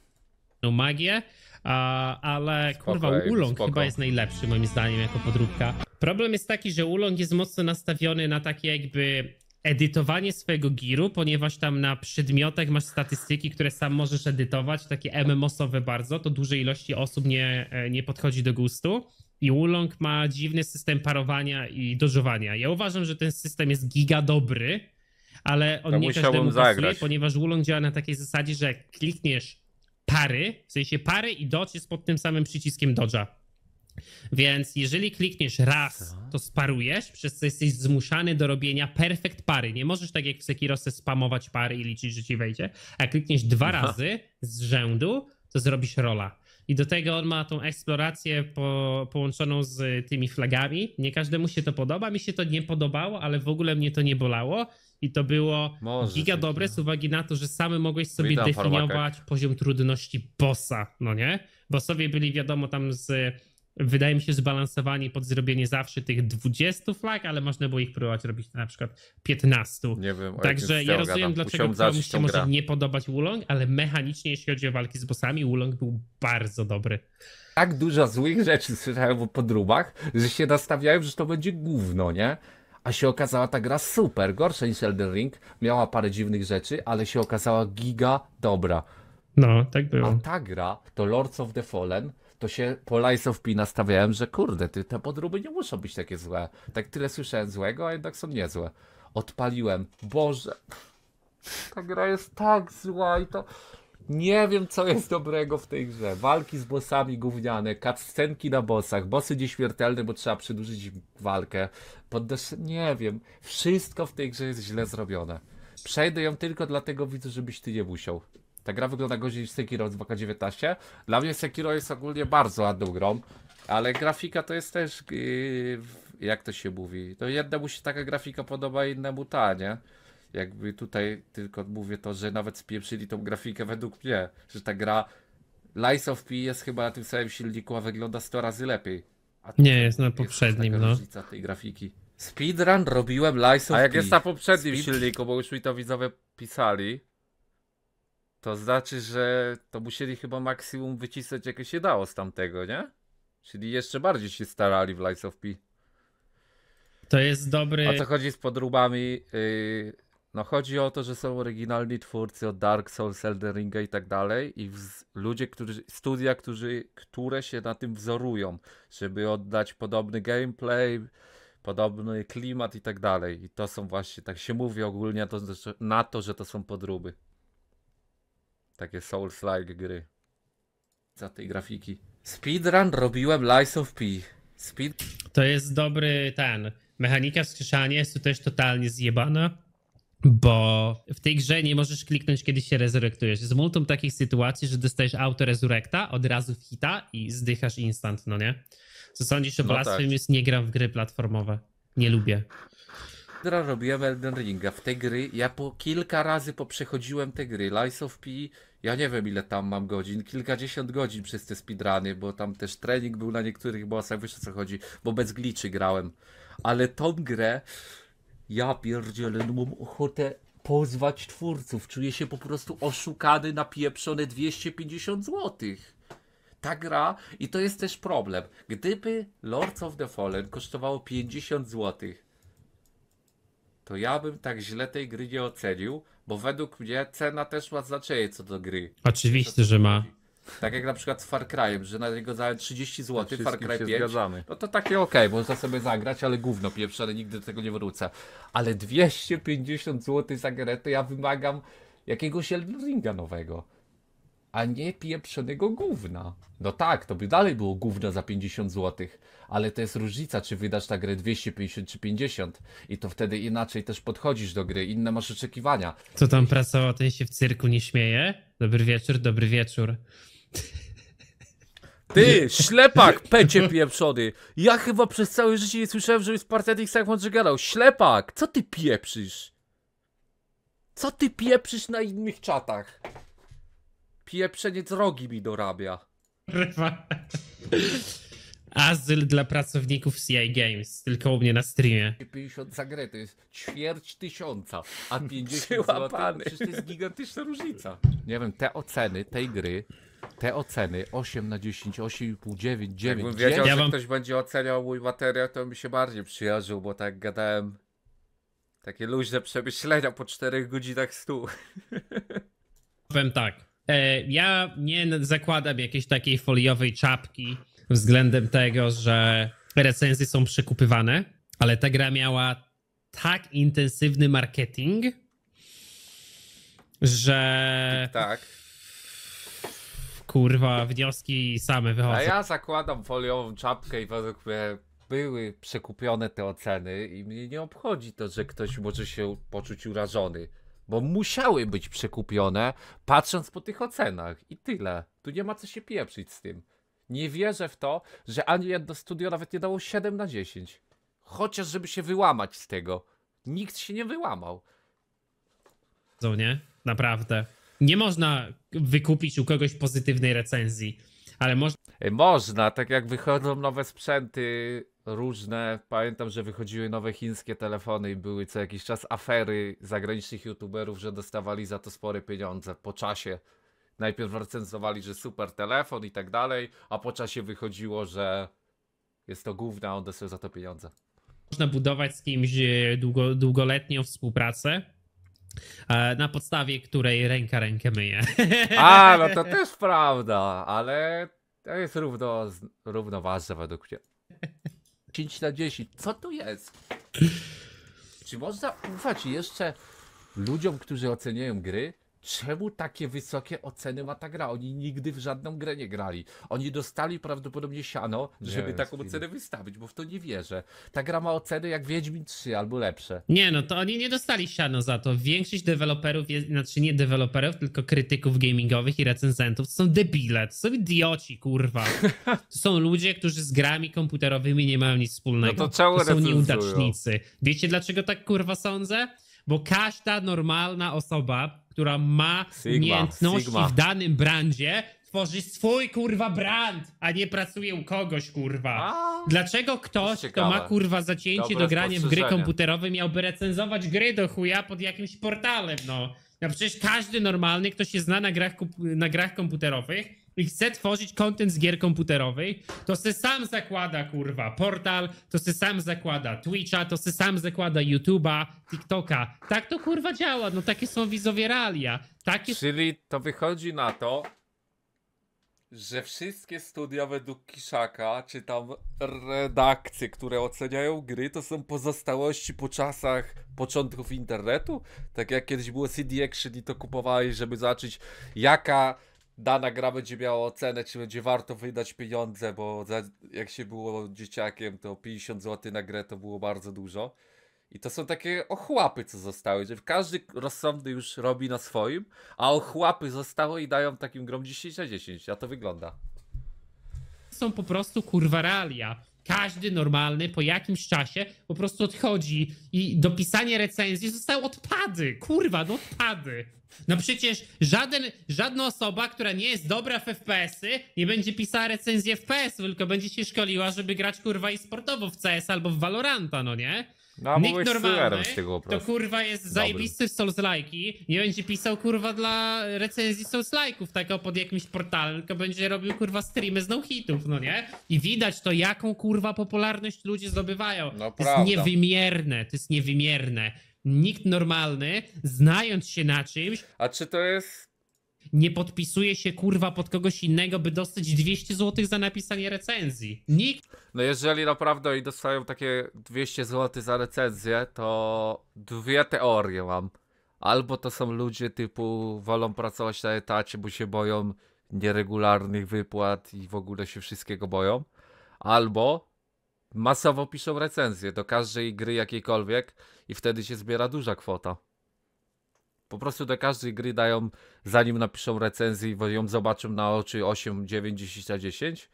magię, a, ale Spoko, kurwa, Ulong chyba jest najlepszy moim zdaniem jako podróbka. Problem jest taki, że Ulong jest mocno nastawiony na takie jakby edytowanie swojego giru, ponieważ tam na przedmiotach masz statystyki, które sam możesz edytować, takie MMO-sowe bardzo, to dużej ilości osób nie, e, nie podchodzi do gustu. I Ulong ma dziwny system parowania i dożowania. Ja uważam, że ten system jest giga dobry, ale on to nie każdemu pasuje, ponieważ Ulong działa na takiej zasadzie, że klikniesz pary, w sensie pary i dodge jest pod tym samym przyciskiem dodge'a. Więc jeżeli klikniesz raz, tak. to sparujesz, przez co jesteś zmuszany do robienia perfekt pary. Nie możesz tak jak w Sekirose spamować pary i liczyć, że ci wejdzie. A klikniesz dwa Aha. razy z rzędu, to zrobisz rola. I do tego on ma tą eksplorację po, połączoną z tymi flagami. Nie każdemu się to podoba, mi się to nie podobało, ale w ogóle mnie to nie bolało. I to było Może giga dobre no. z uwagi na to, że sami mogłeś sobie Witam, definiować farmakek. poziom trudności bossa, no nie? Bossowie byli wiadomo tam z, wydaje mi się, zbalansowani pod zrobienie zawsze tych 20 flag, ale można było ich próbować robić na przykład 15. Nie wiem, o Także ja rozumiem, dlaczego komuś się może nie podobać Wulong, ale mechanicznie, jeśli chodzi o walki z bossami, Wulong był bardzo dobry tak dużo złych rzeczy słyszałem po podróbach, że się nastawiałem, że to będzie gówno, nie? A się okazała ta gra super, gorsza niż Elden Ring. Miała parę dziwnych rzeczy, ale się okazała giga dobra. No, tak było. A ta gra, to Lords of the Fallen, to się po Lies of P nastawiałem, że kurde, ty, te podróby nie muszą być takie złe. Tak tyle słyszałem złego, a jednak są niezłe. Odpaliłem. Boże, ta gra jest tak zła i to... Nie wiem, co jest dobrego w tej grze. Walki z bossami gówniane, cutscenki na bossach, bossy nieśmiertelne, bo trzeba przedłużyć walkę. Poddasz... Nie wiem. Wszystko w tej grze jest źle zrobione. Przejdę ją tylko dlatego, widzę, żebyś ty nie musiał. Ta gra wygląda gorzej niż Sekiro 2K19. Dla mnie Sekiro jest ogólnie bardzo ładną grą, ale grafika to jest też... Yy, jak to się mówi? To jednemu się taka grafika podoba, innemu ta, nie? Jakby tutaj tylko mówię to, że nawet spieprzyli tą grafikę według mnie, że ta gra Lies of P jest chyba na tym samym silniku, a wygląda 100 razy lepiej. nie, jest na poprzednim, jest no. różnica tej grafiki. Speedrun robiłem Lies of A jak P. jest na poprzednim Speed... silniku, bo już mi to widzowie pisali, to znaczy, że to musieli chyba maksimum wycisnąć, jakie się dało z tamtego, nie? Czyli jeszcze bardziej się starali w Lies of P. To jest dobry. A co chodzi z podróbami yy, no chodzi o to, że są oryginalni twórcy od Dark Souls, Elden Ringa i tak dalej i ludzie, którzy, studia, którzy, które się na tym wzorują, żeby oddać podobny gameplay, podobny klimat i tak dalej. I to są właśnie, tak się mówi ogólnie to, na to, że to są podróby. Takie Souls-like gry. Za tej grafiki. Speedrun robiłem Lies of P. Speed... To jest dobry ten. Mechanika skrzyszania jest tu też totalnie zjebana bo w tej grze nie możesz kliknąć, kiedy się rezurektujesz. Jest multum takich sytuacji, że dostajesz auto rezurekta, od razu hita i zdychasz instant, no nie? Co sądzisz o no Tak. Jest, nie gram w gry platformowe. Nie lubię. Teraz robiłem Elden Ringa. W te gry, ja po kilka razy poprzechodziłem te gry. Lies of P, ja nie wiem ile tam mam godzin, kilkadziesiąt godzin przez te speedruny, bo tam też trening był na niektórych bossach, wiesz o co chodzi, bo bez gliczy grałem. Ale tą grę ja pierdzielę, no mam ochotę pozwać twórców. Czuję się po prostu oszukany na pieprzone 250 zł. Ta gra, i to jest też problem. Gdyby Lords of the Fallen kosztowało 50 zł, to ja bym tak źle tej gry nie ocenił, bo według mnie cena też ma znaczenie co do gry. Oczywiście, że ma. Tak jak na przykład z Far Cry'em, że na niego za 30 zł Far Cry 5, zgadzamy. no to takie ok, można sobie zagrać, ale gówno pierwsze, ale nigdy do tego nie wrócę. Ale 250 zł za grę to ja wymagam jakiegoś Elden nowego, a nie pieprzonego gówna. No tak, to by dalej było gówno za 50 zł, ale to jest różnica, czy wydasz na grę 250 czy 50 i to wtedy inaczej też podchodzisz do gry, inne masz oczekiwania. Co tam pracował, ten się w cyrku nie śmieje? Dobry wieczór, dobry wieczór. Ty, ślepak, pecie pieprzony. Ja chyba przez całe życie nie słyszałem, żeby Spartatix tak mądrze gadał. Ślepak, co ty pieprzysz? Co ty pieprzysz na innych czatach? Pieprzenie drogi mi dorabia. Azyl dla pracowników CI Games, tylko u mnie na streamie. 50 za grę to jest ćwierć tysiąca, a 50 zł, to jest gigantyczna różnica. Nie wiem, te oceny tej gry te oceny 8 na 10, 8,5, 9, 9. Jakbym wiedział, 9. że ktoś będzie oceniał mój materiał, to mi się bardziej przyjarzył, bo tak gadałem. Takie luźne przemyślenia po 4 godzinach stu. Powiem tak. E, ja nie zakładam jakiejś takiej foliowej czapki względem tego, że recenzje są przekupywane, ale ta gra miała tak intensywny marketing, że. Tak kurwa, wnioski same wychodzą. A ja zakładam foliową czapkę i według mnie były przekupione te oceny i mnie nie obchodzi to, że ktoś może się poczuć urażony, bo musiały być przekupione patrząc po tych ocenach i tyle. Tu nie ma co się pieprzyć z tym. Nie wierzę w to, że ani jedno studio nawet nie dało 7 na 10. Chociaż żeby się wyłamać z tego. Nikt się nie wyłamał. Co nie? Naprawdę nie można wykupić u kogoś pozytywnej recenzji, ale można. Można, tak jak wychodzą nowe sprzęty różne. Pamiętam, że wychodziły nowe chińskie telefony i były co jakiś czas afery zagranicznych youtuberów, że dostawali za to spore pieniądze po czasie. Najpierw recenzowali, że super telefon i tak dalej, a po czasie wychodziło, że jest to główna, on dostał za to pieniądze. Można budować z kimś e, długo, długoletnią współpracę E, na podstawie której ręka rękę myje. A, no to też prawda, ale to jest równo, równoważne według mnie. 10 na 10, co tu jest? Czy można ufać jeszcze ludziom, którzy oceniają gry? czemu takie wysokie oceny ma ta gra? Oni nigdy w żadną grę nie grali. Oni dostali prawdopodobnie siano, żeby taką film. ocenę wystawić, bo w to nie wierzę. Ta gra ma oceny jak Wiedźmin 3 albo lepsze. Nie, no to oni nie dostali siano za to. Większość deweloperów, jest, znaczy nie deweloperów, tylko krytyków gamingowych i recenzentów to są debile, to są idioci, kurwa. To są ludzie, którzy z grami komputerowymi nie mają nic wspólnego. No to, to są nieudacznicy. Wiecie dlaczego tak kurwa sądzę? bo każda normalna osoba, która ma Sigma, umiejętności Sigma. w danym brandzie, tworzy swój kurwa brand, a nie pracuje u kogoś kurwa. A, Dlaczego ktoś, kto ma kurwa zacięcie Dobre do grania w gry komputerowe, miałby recenzować gry do chuja pod jakimś portalem, no? No przecież każdy normalny, kto się zna na grach, na grach komputerowych, i chce tworzyć kontent z gier komputerowej, to se sam zakłada, kurwa, portal, to se sam zakłada Twitcha, to se sam zakłada YouTube'a, TikToka. Tak to, kurwa, działa. No takie są widzowie realia. Takie... Czyli to wychodzi na to, że wszystkie studia według Kiszaka, czy tam redakcje, które oceniają gry, to są pozostałości po czasach początków internetu? Tak jak kiedyś było CD Action i to kupowałeś, żeby zobaczyć jaka dana gra będzie miała ocenę, czy będzie warto wydać pieniądze, bo za, jak się było dzieciakiem, to 50 zł na grę to było bardzo dużo. I to są takie ochłapy, co zostały, że każdy rozsądny już robi na swoim, a ochłapy zostały i dają takim grom 10 na 10, a to wygląda. Są po prostu kurwa realia każdy normalny po jakimś czasie po prostu odchodzi i dopisanie recenzji zostały odpady. Kurwa, no odpady. No przecież żaden, żadna osoba, która nie jest dobra w FPS-y, nie będzie pisała recenzji FPS, tylko będzie się szkoliła, żeby grać kurwa i sportowo w CS albo w Valoranta, no nie? No, Nikt normalny z tego to kurwa jest zajebisty w Souls-like'i, nie będzie pisał kurwa dla recenzji Souls-like'ów takiego pod jakimś portalem, tylko będzie robił kurwa streamy z no-hitów, no nie? I widać to, jaką kurwa popularność ludzie zdobywają. No, to prawda. jest niewymierne, to jest niewymierne. Nikt normalny, znając się na czymś... A czy to jest nie podpisuje się kurwa pod kogoś innego, by dostać 200 zł za napisanie recenzji. Nikt. No jeżeli naprawdę i dostają takie 200 zł za recenzję, to dwie teorie mam. Albo to są ludzie typu wolą pracować na etacie, bo się boją nieregularnych wypłat i w ogóle się wszystkiego boją. Albo masowo piszą recenzje do każdej gry jakiejkolwiek i wtedy się zbiera duża kwota. Po prostu do każdej gry dają, zanim napiszą recenzję i ją zobaczą na oczy 8, 9, 10 10,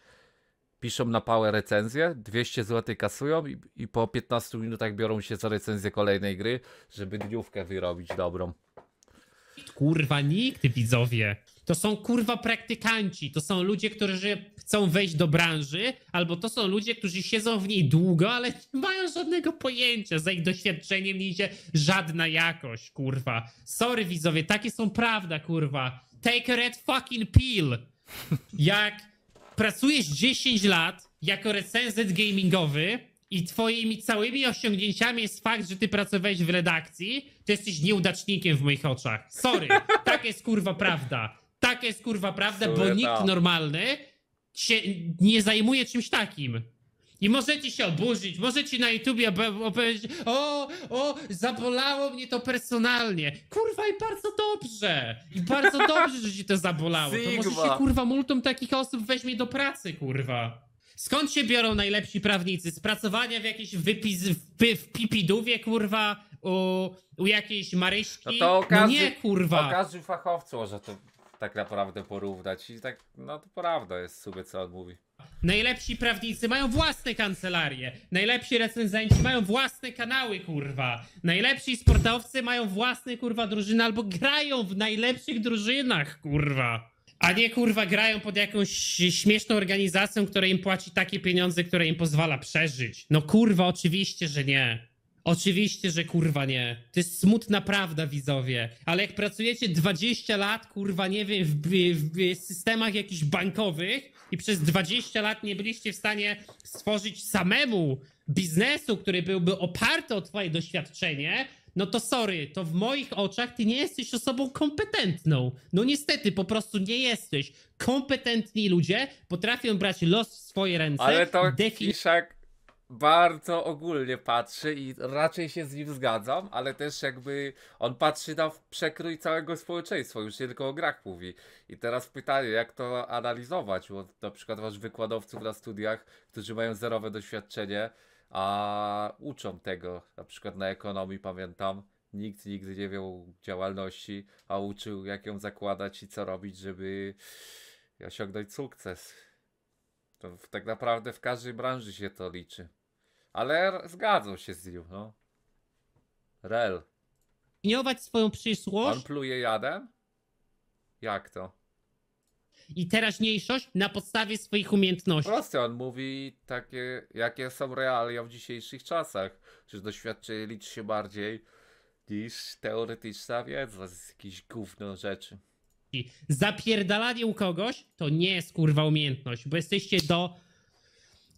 piszą na pałę recenzję, 200 zł kasują i, i po 15 minutach biorą się za recenzję kolejnej gry, żeby dniówkę wyrobić dobrą. Kurwa, nikt, widzowie. To są kurwa praktykanci, to są ludzie, którzy chcą wejść do branży, albo to są ludzie, którzy siedzą w niej długo, ale nie mają żadnego pojęcia. Za ich doświadczeniem nie idzie żadna jakość, kurwa. Sorry, widzowie, takie są prawda, kurwa. Take a red fucking pill. Jak pracujesz 10 lat jako recenzent gamingowy i twoimi całymi osiągnięciami jest fakt, że ty pracowałeś w redakcji, ty jesteś nieudacznikiem w moich oczach. Sorry, tak jest kurwa prawda. Tak jest kurwa prawda, bo nikt no. normalny się nie zajmuje czymś takim. I możecie się oburzyć, możecie na YouTubie opowiedzieć, o, o, zabolało mnie to personalnie. Kurwa i bardzo dobrze. I bardzo dobrze, że ci to zabolało. To może się kurwa multum takich osób weźmie do pracy, kurwa. Skąd się biorą najlepsi prawnicy? Z pracowania w jakiejś wypis, w, w pipidówie, kurwa, u, u jakiejś Maryśki. No to okazy, no nie, kurwa. Okazy fachowcu może to tak naprawdę porównać i tak, no to prawda jest sobie co on mówi. Najlepsi prawnicy mają własne kancelarie. Najlepsi recenzenci mają własne kanały, kurwa. Najlepsi sportowcy mają własne, kurwa, drużyny albo grają w najlepszych drużynach, kurwa. A nie, kurwa, grają pod jakąś śmieszną organizacją, która im płaci takie pieniądze, które im pozwala przeżyć. No kurwa, oczywiście, że nie. Oczywiście, że kurwa nie. To jest smutna prawda, widzowie. Ale jak pracujecie 20 lat, kurwa, nie wiem, w, w, w systemach jakichś bankowych i przez 20 lat nie byliście w stanie stworzyć samemu biznesu, który byłby oparty o twoje doświadczenie, no to sorry, to w moich oczach ty nie jesteś osobą kompetentną. No niestety, po prostu nie jesteś. Kompetentni ludzie potrafią brać los w swoje ręce. Ale to, defini- Kiszak, bardzo ogólnie patrzy i raczej się z nim zgadzam, ale też jakby on patrzy na przekrój całego społeczeństwa, już nie tylko o grach mówi. I teraz pytanie, jak to analizować, bo na przykład masz wykładowców na studiach, którzy mają zerowe doświadczenie, a uczą tego, na przykład na ekonomii pamiętam, nikt nigdy nie miał działalności, a uczył jak ją zakładać i co robić, żeby osiągnąć sukces. To tak naprawdę w każdej branży się to liczy. Ale zgadzam się z nim, no. Rel. Iniować swoją przyszłość? On pluje jadem? Jak to? I teraźniejszość na podstawie swoich umiejętności. Proste, on mówi takie, jakie są realia w dzisiejszych czasach. czyż doświadczenie liczy się bardziej niż teoretyczna wiedza z jakichś gówno rzeczy. Zapierdalanie u kogoś to nie jest kurwa umiejętność, bo jesteście do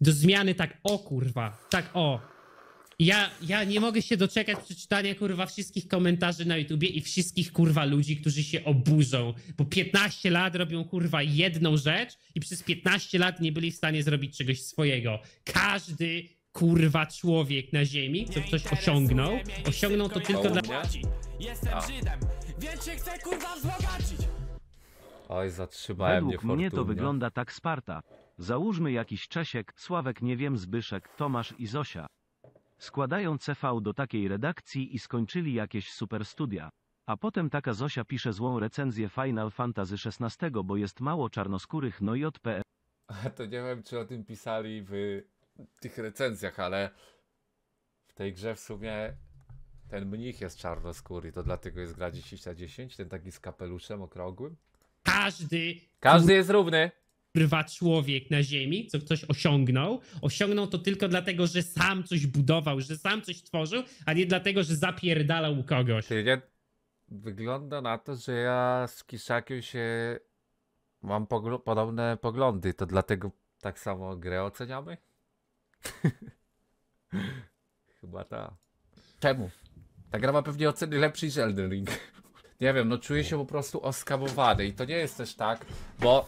do zmiany tak o kurwa, tak o. Ja, ja nie mogę się doczekać przeczytania kurwa wszystkich komentarzy na YouTubie i wszystkich kurwa ludzi, którzy się oburzą, bo 15 lat robią kurwa jedną rzecz i przez 15 lat nie byli w stanie zrobić czegoś swojego. Każdy kurwa człowiek na ziemi, kto coś osiągnął, osiągnął to tylko dla... Jestem Żydem, więc się chcę kurwa wzbogacić! Oj, zatrzymałem Według mnie to wygląda tak Sparta. Załóżmy jakiś Czesiek, Sławek nie wiem Zbyszek, Tomasz i Zosia. Składają CV do takiej redakcji i skończyli jakieś superstudia. A potem taka Zosia pisze złą recenzję Final Fantasy XVI, bo jest mało czarnoskórych, no i A To nie wiem, czy o tym pisali w tych recenzjach, ale w tej grze w sumie ten mnich jest czarnoskóry, to dlatego jest gra 10 na 10, ten taki z kapeluszem okrągłym. Każdy! Każdy jest równy! prywa człowiek na ziemi, co ktoś osiągnął. Osiągnął to tylko dlatego, że sam coś budował, że sam coś tworzył, a nie dlatego, że zapierdalał kogoś. Czyli wygląda na to, że ja z Kiszakiem się mam pogl podobne poglądy, to dlatego tak samo grę oceniamy? Chyba ta. Czemu? Ta gra ma pewnie oceny lepszej niż Elden Ring. Nie wiem, no czuję się po prostu oskabowany. i to nie jest też tak, bo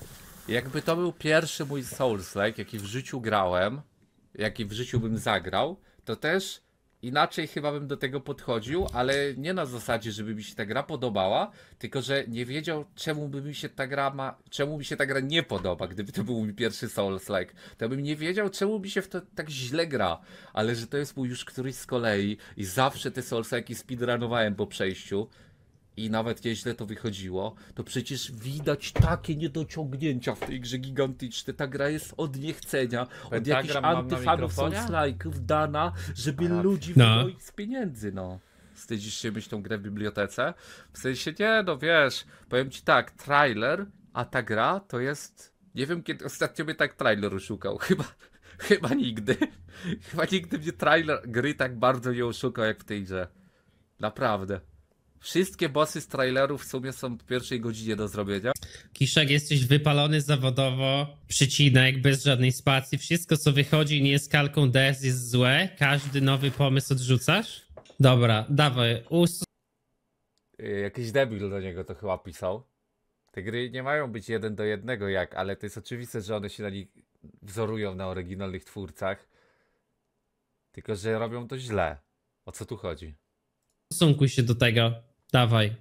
jakby to był pierwszy mój Souls-like, jaki w życiu grałem, jaki w życiu bym zagrał, to też inaczej chyba bym do tego podchodził, ale nie na zasadzie, żeby mi się ta gra podobała, tylko że nie wiedział, czemu by mi się ta gra ma, czemu mi się ta gra nie podoba, gdyby to był mój pierwszy Souls like. To bym nie wiedział, czemu mi się w to tak źle gra, ale że to jest mój już któryś z kolei i zawsze te Souls like speedrunowałem po przejściu, i nawet nieźle to wychodziło, to przecież widać takie niedociągnięcia w tej grze gigantyczne. Ta gra jest od niechcenia, Pentagram od jakichś antyfanów Souls-like'ów dana, żeby tak. ludzi wydoić no. z pieniędzy, no. Wstydzisz się mieć tą grę w bibliotece? W sensie, nie, no wiesz, powiem ci tak, trailer, a ta gra to jest... Nie wiem, kiedy ostatnio mnie tak trailer oszukał, chyba... Chyba nigdy. Chyba nigdy mnie trailer gry tak bardzo nie oszukał jak w tej grze. Naprawdę. Wszystkie bossy z trailerów w sumie są w pierwszej godzinie do zrobienia. Kiszek, jesteś wypalony zawodowo, przycinek, bez żadnej spacji. Wszystko, co wychodzi nie jest kalką DS jest złe. Każdy nowy pomysł odrzucasz? Dobra, dawaj. Us y, Jakiś debil do niego to chyba pisał. Te gry nie mają być jeden do jednego jak, ale to jest oczywiste, że one się na nich wzorują na oryginalnych twórcach. Tylko, że robią to źle. O co tu chodzi? stosunkuj się do tego. Dawaj.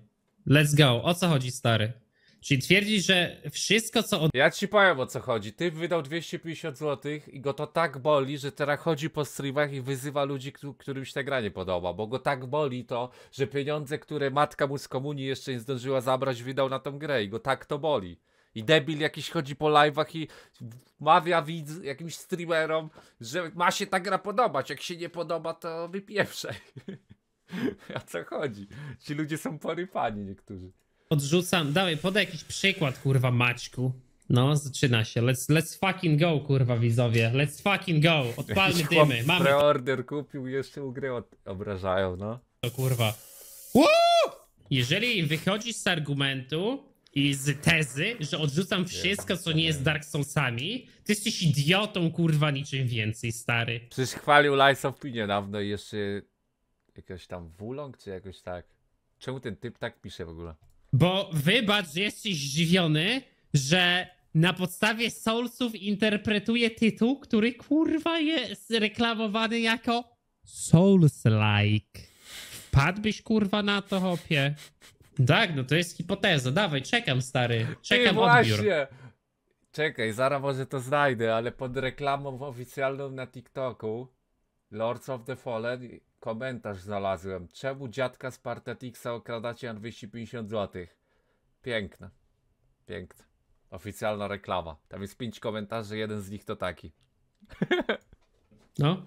Let's go. O co chodzi, stary? Czyli twierdzisz, że wszystko, co od... Ja ci powiem o co chodzi. Ty wydał 250 zł i go to tak boli, że teraz chodzi po streamach i wyzywa ludzi, którym się ta gra nie podoba, bo go tak boli to, że pieniądze, które matka mu z komunii jeszcze nie zdążyła zabrać, wydał na tą grę i go tak to boli. I debil jakiś chodzi po live'ach i mawia widz jakimś streamerom, że ma się ta gra podobać. Jak się nie podoba, to wypieprzaj. A co chodzi? Ci ludzie są porypani niektórzy. Odrzucam, dawaj, podaj jakiś przykład, kurwa, Maćku. No, zaczyna się. Let's, let's fucking go, kurwa, widzowie. Let's fucking go. Odpalmy dymy. Mamy. Preorder kupił, jeszcze u gry obrażają, no. To kurwa. Woo! Jeżeli wychodzisz z argumentu i z tezy, że odrzucam wszystko, co nie jest Dark Soulsami, ty jesteś idiotą, kurwa, niczym więcej, stary. Przecież chwalił Lies of P niedawno i jeszcze Jakiegoś tam Wulong, czy jakoś tak. Czemu ten typ tak pisze w ogóle? Bo wybacz, jesteś zdziwiony, że na podstawie Soulsów interpretuje tytuł, który kurwa jest reklamowany jako Souls-like. Wpadłbyś kurwa na to, hopie. Tak, no to jest hipoteza. Dawaj, czekam, stary. Czekam Ty, odbiór. Właśnie. Czekaj, zaraz może to znajdę, ale pod reklamą oficjalną na TikToku Lords of the Fallen Komentarz znalazłem. Czemu dziadka z Partetixa okradacie na 250 zł? Piękne. Piękne. Oficjalna reklama. Tam jest 5 komentarzy, jeden z nich to taki. No.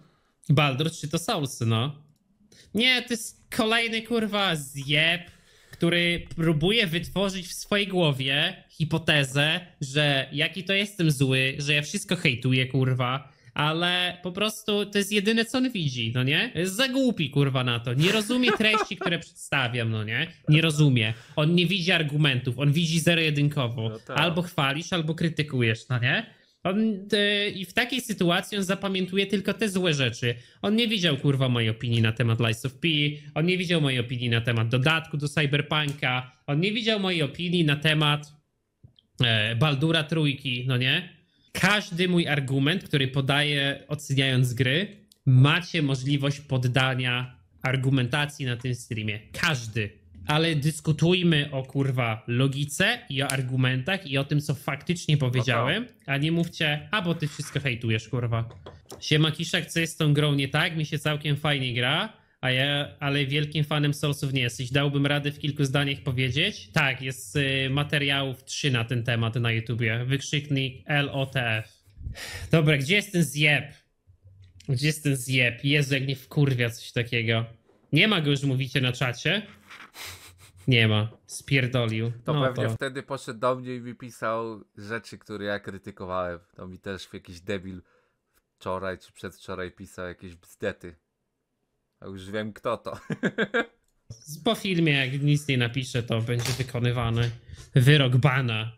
Baldur czy to Soulsy, no. Nie, to jest kolejny kurwa zjeb, który próbuje wytworzyć w swojej głowie hipotezę, że jaki to jestem zły, że ja wszystko hejtuję kurwa, ale po prostu to jest jedyne, co on widzi, no nie? Jest za głupi, kurwa, na to. Nie rozumie treści, które przedstawiam, no nie? Nie rozumie. On nie widzi argumentów, on widzi zero-jedynkowo. No tak. Albo chwalisz, albo krytykujesz, no nie? On, y, I w takiej sytuacji on zapamiętuje tylko te złe rzeczy. On nie widział, kurwa, mojej opinii na temat Lies of P, on nie widział mojej opinii na temat dodatku do Cyberpunka, on nie widział mojej opinii na temat e, Baldura Trójki, no nie? każdy mój argument, który podaję oceniając gry, macie możliwość poddania argumentacji na tym streamie. Każdy. Ale dyskutujmy o kurwa logice i o argumentach i o tym, co faktycznie powiedziałem, a nie mówcie, a bo ty wszystko hejtujesz, kurwa. Siema Kiszak, co jest z tą grą nie tak? Mi się całkiem fajnie gra a ja, ale wielkim fanem Soulsów nie jesteś. Dałbym radę w kilku zdaniach powiedzieć. Tak, jest y, materiałów trzy na ten temat na YouTubie. Wykrzyknik LOTF. Dobra, gdzie jest ten zjeb? Gdzie jest ten zjeb? Jezu, jak w wkurwia coś takiego. Nie ma go już, mówicie na czacie? Nie ma. Spierdolił. To no pewnie to. wtedy poszedł do mnie i wypisał rzeczy, które ja krytykowałem. To mi też jakiś debil wczoraj czy przedwczoraj pisał jakieś bzdety. A już wiem kto to. Po filmie, jak nic nie napiszę, to będzie wykonywany wyrok bana.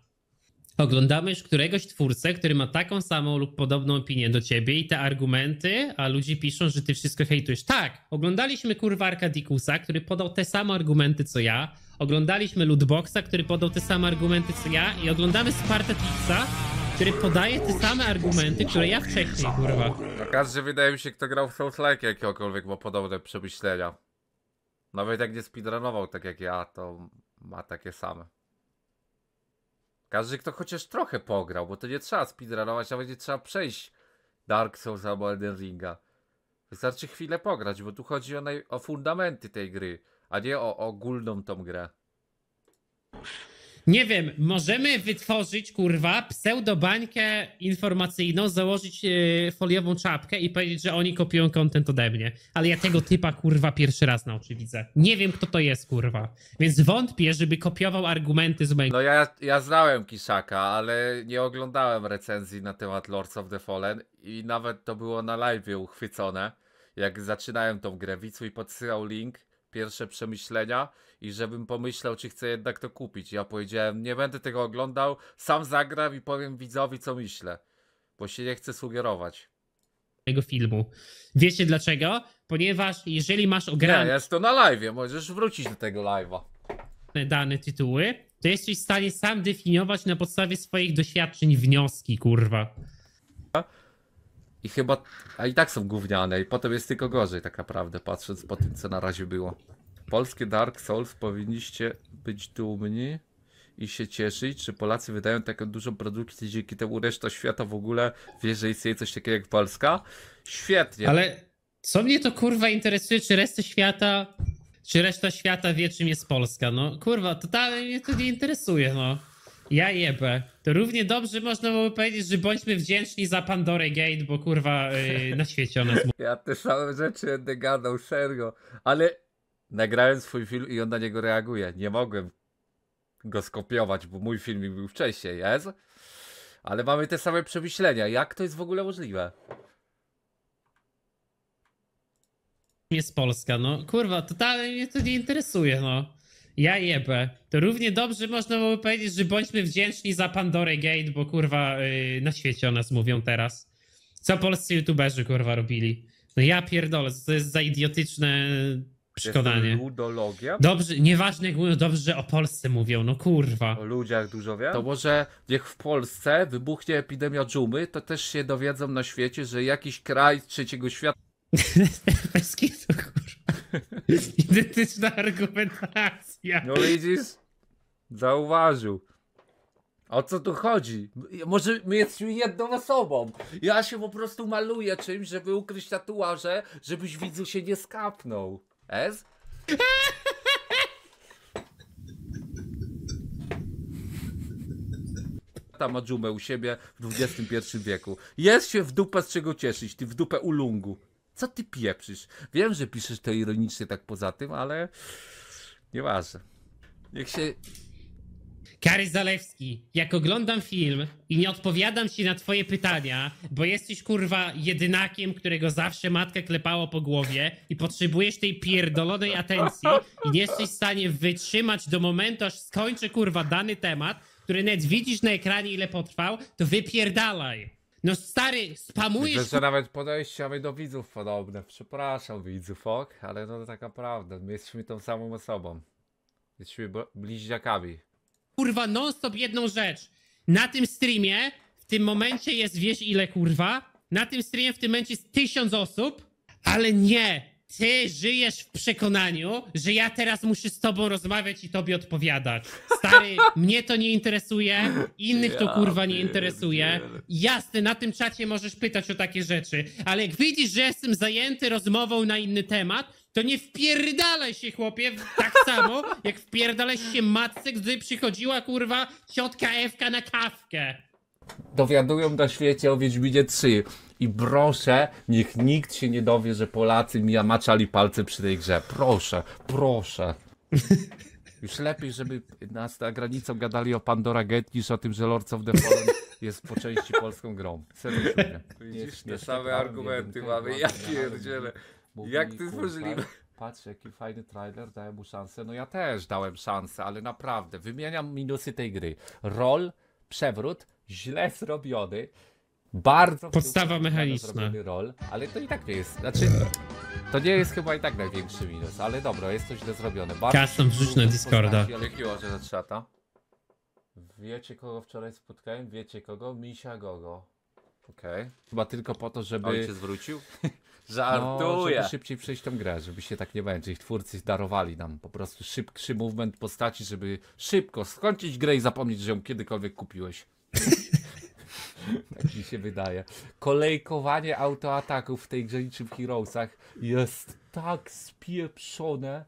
Oglądamy już któregoś twórcę, który ma taką samą lub podobną opinię do ciebie i te argumenty, a ludzie piszą, że ty wszystko hejtujesz. Tak, oglądaliśmy kurwarka Dikusa, który podał te same argumenty co ja, oglądaliśmy Lootboxa, który podał te same argumenty co ja i oglądamy Spartatlixa, który podaje te same argumenty, które ja wcześniej, kurwa. Każdy wydaje mi się, kto grał w Souls Like jakiegokolwiek bo podobne przemyślenia. Nawet jak nie speedrunował tak jak ja, to ma takie same. Każdy, kto chociaż trochę pograł, bo to nie trzeba speedrunować, nawet nie trzeba przejść Dark Souls albo Elden Ringa. Wystarczy chwilę pograć, bo tu chodzi o, o fundamenty tej gry, a nie o ogólną tą grę. Nie wiem, możemy wytworzyć, kurwa, pseudobańkę informacyjną, założyć yy, foliową czapkę i powiedzieć, że oni kopiują kontent ode mnie. Ale ja tego typa, kurwa, pierwszy raz na oczy widzę. Nie wiem, kto to jest, kurwa. Więc wątpię, żeby kopiował argumenty z mojego... No ja, ja znałem Kiszaka, ale nie oglądałem recenzji na temat Lords of the Fallen i nawet to było na live uchwycone, jak zaczynałem tą grę. i podsyłał link pierwsze przemyślenia i żebym pomyślał, czy chcę jednak to kupić. Ja powiedziałem, nie będę tego oglądał, sam zagram i powiem widzowi, co myślę, bo się nie chcę sugerować. Tego filmu. Wiecie dlaczego? Ponieważ jeżeli masz ograniczone. Nie, jest to na live, możesz wrócić do tego live'a. Dane tytuły, to jesteś w stanie sam definiować na podstawie swoich doświadczeń wnioski, kurwa. A? I chyba, a i tak są gówniane i potem jest tylko gorzej tak naprawdę, patrząc po tym co na razie było. Polskie Dark Souls powinniście być dumni i się cieszyć, czy Polacy wydają taką dużą produkcję, dzięki temu reszta świata w ogóle wie, że istnieje coś takiego jak Polska. Świetnie. Ale co mnie to kurwa interesuje, czy reszta świata, czy reszta świata wie czym jest Polska, no kurwa, totalnie mnie to nie interesuje, no. Ja jebę. To równie dobrze można by powiedzieć, że bądźmy wdzięczni za Pandory Gate, bo kurwa yy, na świecie ona... Ja te same rzeczy będę gadał, serio. Ale nagrałem swój film i on na niego reaguje. Nie mogłem go skopiować, bo mój film był wcześniej, jest? Ale mamy te same przemyślenia. Jak to jest w ogóle możliwe? Jest Polska, no. Kurwa, totalnie mnie to nie interesuje, no. Ja jebę. To równie dobrze można by powiedzieć, że bądźmy wdzięczni za Pandora Gate, bo kurwa yy, na świecie o nas mówią teraz. Co polscy youtuberzy kurwa robili? No ja pierdolę, co to jest za idiotyczne y, przekonanie. Ludologia? Dobrze, nieważne jak dobrze, że o Polsce mówią, no kurwa. O ludziach dużo wie? To może jak w Polsce wybuchnie epidemia dżumy, to też się dowiedzą na świecie, że jakiś kraj trzeciego świata Peski to kurwa. Identyczna argumentacja. No widzisz? Zauważył. O co tu chodzi? Może my jesteśmy jedną osobą. Ja się po prostu maluję czymś, żeby ukryć tatuaże, żebyś widzu się nie skapnął. Ez? Ta ma dżumę u siebie w XXI wieku. Jest się w dupę z czego cieszyć, ty w dupę ulungu. Co ty pieprzysz? Wiem, że piszesz to ironicznie tak poza tym, ale nieważne. Niech się... Kary Zalewski, jak oglądam film i nie odpowiadam ci na twoje pytania, bo jesteś kurwa jedynakiem, którego zawsze matka klepało po głowie i potrzebujesz tej pierdolonej atencji i nie jesteś w stanie wytrzymać do momentu, aż skończę kurwa dany temat, który net widzisz na ekranie ile potrwał, to wypierdalaj. No stary, spamujesz... Widzę, że nawet podejściowe do widzów podobne. Przepraszam widzów, ok? Ale no to taka prawda. My jesteśmy tą samą osobą. Jesteśmy bliźniakami. Kurwa, non stop jedną rzecz. Na tym streamie w tym momencie jest wiesz ile kurwa? Na tym streamie w tym momencie jest tysiąc osób, ale nie ty żyjesz w przekonaniu, że ja teraz muszę z tobą rozmawiać i tobie odpowiadać. Stary, mnie to nie interesuje, innych to kurwa nie interesuje. Jasne, na tym czacie możesz pytać o takie rzeczy, ale jak widzisz, że jestem zajęty rozmową na inny temat, to nie wpierdalaj się, chłopie, tak samo, jak wpierdalaj się matce, gdy przychodziła, kurwa, ciotka Ewka na kawkę dowiadują na świecie o Wiedźminie 3. I proszę, niech nikt się nie dowie, że Polacy maczali palce przy tej grze. Proszę, proszę. Już lepiej, żeby nas na granicą gadali o Pandora Gate niż o tym, że Lords of the Fallen jest po części polską grą. Serdecznie. Widzisz, te same argumenty mamy. jakie pierdzielę. Jak to możliwe? Patrz, jaki fajny trailer, dałem mu szansę. No ja też dałem szansę, ale naprawdę, wymieniam minusy tej gry. Roll, przewrót, źle zrobiony, bardzo... Podstawa mechaniczna. rol, ale to i tak nie jest, znaczy... To nie jest chyba i tak największy minus, ale dobra, jest to źle zrobione. Bardzo Custom wrzuć na Discorda. Jakiego że trzata? Wiecie kogo wczoraj spotkałem? Wiecie kogo? Misia Gogo. Okej. Okay. Chyba tylko po to, żeby... On się zwrócił? Żartuję. No, żeby szybciej przejść tą grę, żeby się tak nie będzie. Ich twórcy darowali nam po prostu szybszy movement postaci, żeby szybko skończyć grę i zapomnieć, że ją kiedykolwiek kupiłeś. Tak mi się wydaje. Kolejkowanie autoataków w tej grze niczym w Heroesach jest tak spieprzone.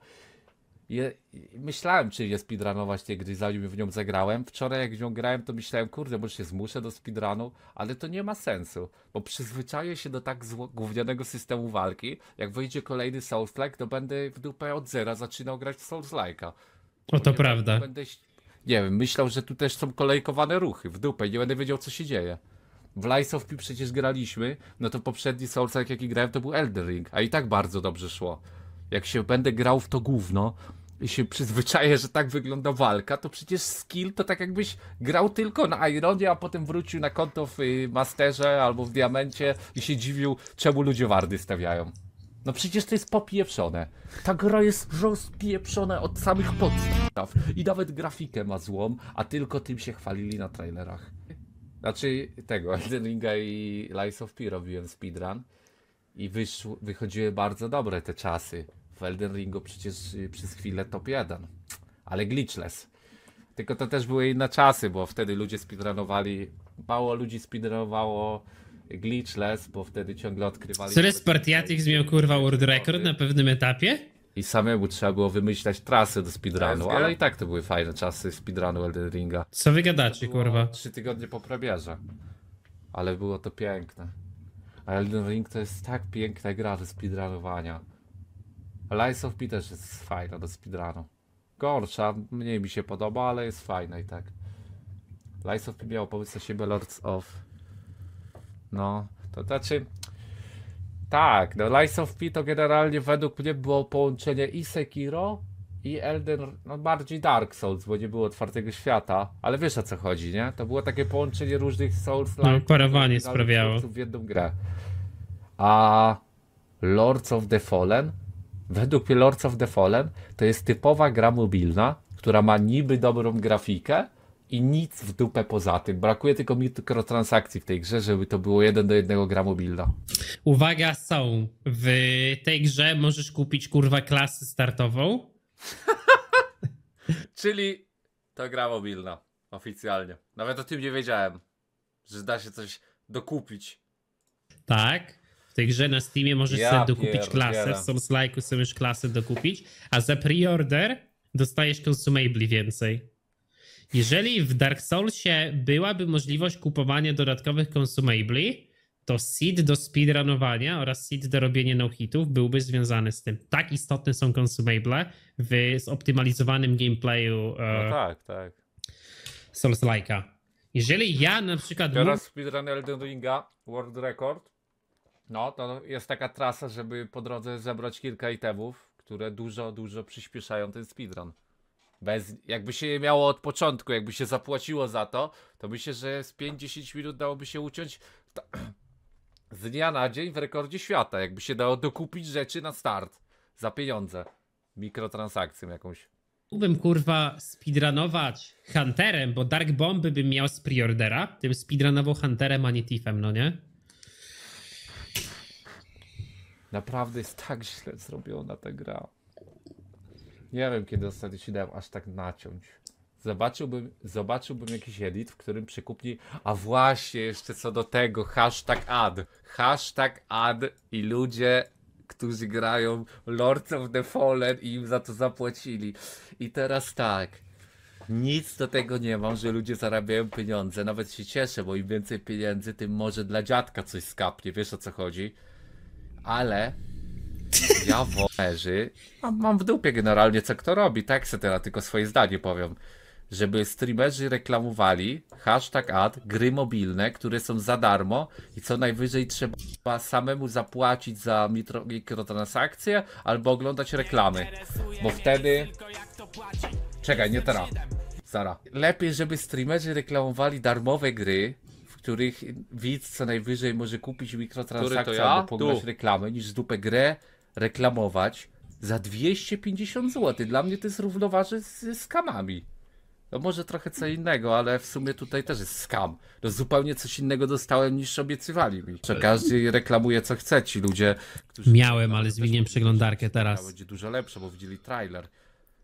Je, myślałem, czy je speedrunować gdy zanim w nią zagrałem. Wczoraj jak w nią grałem, to myślałem, kurde, może się zmuszę do speedrunu, ale to nie ma sensu, bo przyzwyczaję się do tak gównianego systemu walki. Jak wyjdzie kolejny Souls-like, to będę w dupę od zera zaczynał grać w Souls-like'a. O to prawda. Będę nie wiem, myślał, że tu też są kolejkowane ruchy w dupę, nie będę wiedział co się dzieje. W Lies of P przecież graliśmy, no to poprzedni Soulsark jaki grałem to był Elden Ring, a i tak bardzo dobrze szło. Jak się będę grał w to gówno i się przyzwyczaję, że tak wygląda walka, to przecież skill to tak jakbyś grał tylko na Ironie, a potem wrócił na konto w y, Masterze albo w Diamencie i się dziwił czemu ludzie wardy stawiają. No przecież to jest popieprzone. Ta gra jest rozpieprzona od samych podstaw. I nawet grafikę ma złą, a tylko tym się chwalili na trailerach. Znaczy tego, Elden Ringa i Lies of P robiłem speedrun i wyszło, wychodziły bardzo dobre te czasy. W Elden Ringu przecież y, przez chwilę top 1, ale glitchless. Tylko to też były inne czasy, bo wtedy ludzie speedrunowali, mało ludzi speedrunowało glitchless, bo wtedy ciągle odkrywali... Który z miał kurwa world record na pewnym etapie? I samemu trzeba było wymyślać trasy do speedrunu, ale i tak to były fajne czasy speedrunu Elden Ringa. Co wy gadacie, kurwa? Trzy tygodnie po premierze. Ale było to piękne. A Elden Ring to jest tak piękna gra do speedrunowania. Lies of P też jest fajna do speedrunu. Gorsza, mniej mi się podoba, ale jest fajna i tak. Lies of P miało pomysł na siebie Lords of no, to znaczy. Tak, no Lies of P to generalnie według mnie było połączenie i Sekiro, i Elden, no bardziej Dark Souls, bo nie było otwartego świata, ale wiesz o co chodzi, nie? To było takie połączenie różnych Souls No, parowanie sprawiało. W jedną grę. A Lords of the Fallen, według mnie Lords of the Fallen to jest typowa gra mobilna, która ma niby dobrą grafikę, i nic w dupę poza tym. Brakuje tylko mikrotransakcji w tej grze, żeby to było 1 do 1 gra Uwaga, są. W tej grze możesz kupić kurwa klasę startową. Czyli to gra mobilna. Oficjalnie. Nawet o tym nie wiedziałem, że da się coś dokupić. Tak. W tej grze na Steamie możesz ja sobie dokupić pier, klasę. Pier. W souls sobie już klasę dokupić, a za pre-order dostajesz consumably więcej. Jeżeli w Dark Soulsie byłaby możliwość kupowania dodatkowych consumabli, to seed do speedrunowania oraz seed do robienia no-hitów byłby związany z tym. Tak istotne są consumable w zoptymalizowanym gameplayu. E, no tak, tak. souls -like'a. Jeżeli ja na przykład. Teraz mów... speedrun Elden Ringa, World Record. No, to jest taka trasa, żeby po drodze zebrać kilka itemów, które dużo, dużo przyspieszają ten speedrun. Bez, jakby się je miało od początku, jakby się zapłaciło za to, to myślę, że z 5-10 minut dałoby się uciąć z dnia na dzień w rekordzie świata. Jakby się dało dokupić rzeczy na start za pieniądze, mikrotransakcją jakąś. Mógłbym kurwa speedrunować Hunterem, bo Dark Bomby bym miał z preordera, tym speedrunowo Hunterem, a nie Tiffem, no nie? Naprawdę jest tak źle zrobiona ta gra. Nie wiem, kiedy ostatnio się dałem aż tak naciąć. Zobaczyłbym, zobaczyłbym jakiś edit, w którym przekupni. A właśnie, jeszcze co do tego, hashtag ad. Hashtag ad i ludzie, którzy grają Lords of the Fallen i im za to zapłacili. I teraz tak. Nic do tego nie mam, że ludzie zarabiają pieniądze. Nawet się cieszę, bo im więcej pieniędzy, tym może dla dziadka coś skapnie. Wiesz o co chodzi? Ale ja woleży. Mam, no, mam w dupie generalnie, co kto robi, tak se teraz tylko swoje zdanie powiem. Żeby streamerzy reklamowali hashtag ad gry mobilne, które są za darmo i co najwyżej trzeba samemu zapłacić za mikrotransakcje albo oglądać reklamy. Bo wtedy. Czekaj, nie teraz. Zara. Lepiej, żeby streamerzy reklamowali darmowe gry, w których widz co najwyżej może kupić mikrotransakcje ja? albo pograć reklamy, niż dupę grę, reklamować za 250 zł. Dla mnie to jest równoważy z skamami. No może trochę co innego, ale w sumie tutaj też jest skam. No zupełnie coś innego dostałem niż obiecywali mi. Że każdy reklamuje co chce, ci ludzie, którzy... Miałem, ale zmieniłem przeglądarkę teraz. Będzie dużo lepsze, bo widzieli trailer.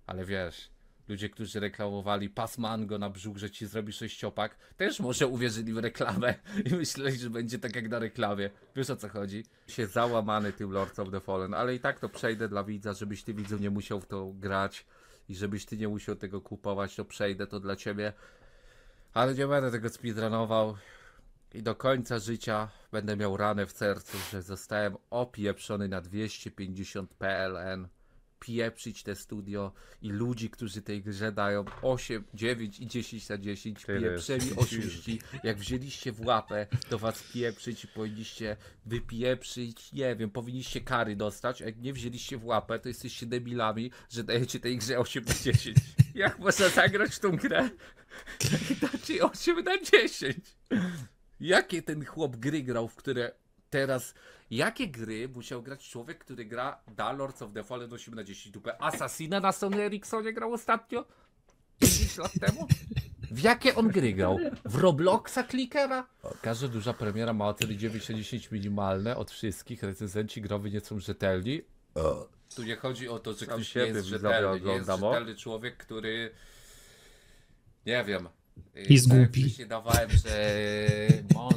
Ale wiesz, Ludzie, którzy reklamowali pas mango na brzuch, że ci zrobi sześciopak, też może uwierzyli w reklamę i myśleli, że będzie tak jak na reklamie. Wiesz o co chodzi? Się załamany tym Lords of the Fallen, ale i tak to przejdę dla widza, żebyś ty widzu nie musiał w to grać i żebyś ty nie musiał tego kupować, to przejdę to dla ciebie. Ale nie będę tego speedrunował i do końca życia będę miał ranę w sercu, że zostałem opieprzony na 250 PLN pieprzyć te studio i ludzi, którzy tej grze dają 8, 9 i 10 na 10, Tyle pieprzeli oszuści. Jak wzięliście w łapę, to was pieprzyć i powinniście wypieprzyć, nie wiem, powinniście kary dostać, a jak nie wzięliście w łapę, to jesteście debilami, że dajecie tej grze 8 na 10. Jak można zagrać tą grę Jak dać jej 8 na 10? Jakie ten chłop gry grał, w które Teraz, jakie gry musiał grać człowiek, który gra da Lords of the Fallen 8 na 10 dupę? Assassina na Sony Ericssonie grał ostatnio? 10 lat temu? W jakie on gry grał? W Robloxa Clickera? Każda duża premiera ma oceny 9 na 10 minimalne od wszystkich. Recenzenci growy nie są rzetelni. Tu nie chodzi o to, że ktoś nie jest rzetelny. Nie jest rzetelny człowiek, który... Nie wiem, i y, z głupi. się dawałem, że y, mąż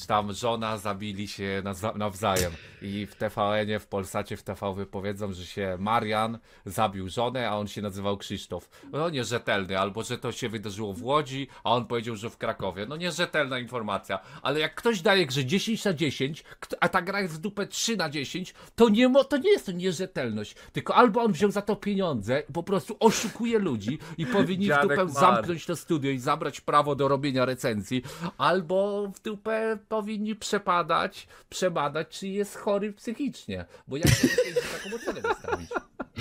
czy tam żona zabili się nawzajem. I w TVN-ie, w Polsacie, w TV wypowiedzą, że się Marian zabił żonę, a on się nazywał Krzysztof. No nierzetelny, albo że to się wydarzyło w Łodzi, a on powiedział, że w Krakowie. No nierzetelna informacja. Ale jak ktoś daje grze 10 na 10, a ta gra jest w dupę 3 na 10, to nie, to nie jest to nierzetelność. Tylko albo on wziął za to pieniądze, po prostu oszukuje ludzi i powinni Dziadek w dupę zamknąć to studio i zabrać prawo do robienia recenzji, albo w dupę powinni przepadać, przebadać, czy jest chory psychicznie, bo ja nie taką ocenę wystawić.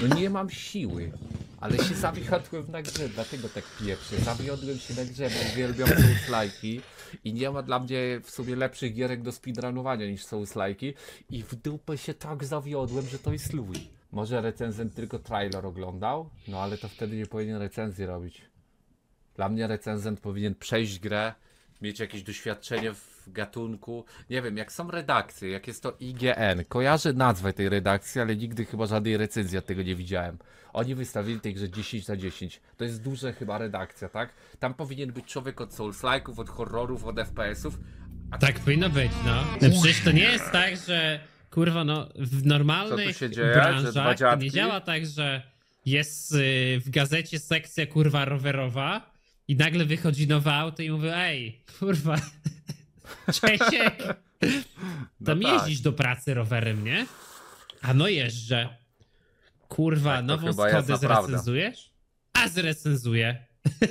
No nie mam siły, ale się zawichatłem na grze, dlatego tak pieprzę. Zawiodłem się na grze, bo uwielbiam souls i nie ma dla mnie w sumie lepszych gierek do speedrunowania niż souls slajki i w dupę się tak zawiodłem, że to jest Louis. Może recenzent tylko trailer oglądał, no ale to wtedy nie powinien recenzji robić. Dla mnie recenzent powinien przejść grę, mieć jakieś doświadczenie w gatunku. Nie wiem, jak są redakcje, jak jest to IGN. Kojarzę nazwę tej redakcji, ale nigdy chyba żadnej recenzji od tego nie widziałem. Oni wystawili tej grze 10 na 10. To jest duża chyba redakcja, tak? Tam powinien być człowiek od Souls-like'ów, od horrorów, od FPS-ów. A... Tak powinno być, no. no. Przecież to nie jest tak, że kurwa, no w normalnych się dzieje, branżach nie działa tak, że jest y, w gazecie sekcja kurwa rowerowa, i nagle wychodzi nowe auto i mówi, ej, kurwa, Czesiek, no tam no jeździsz tak. do pracy rowerem, nie? A no jeżdżę. Kurwa, tak, nową Skodę zrecenzujesz? A zrecenzuję.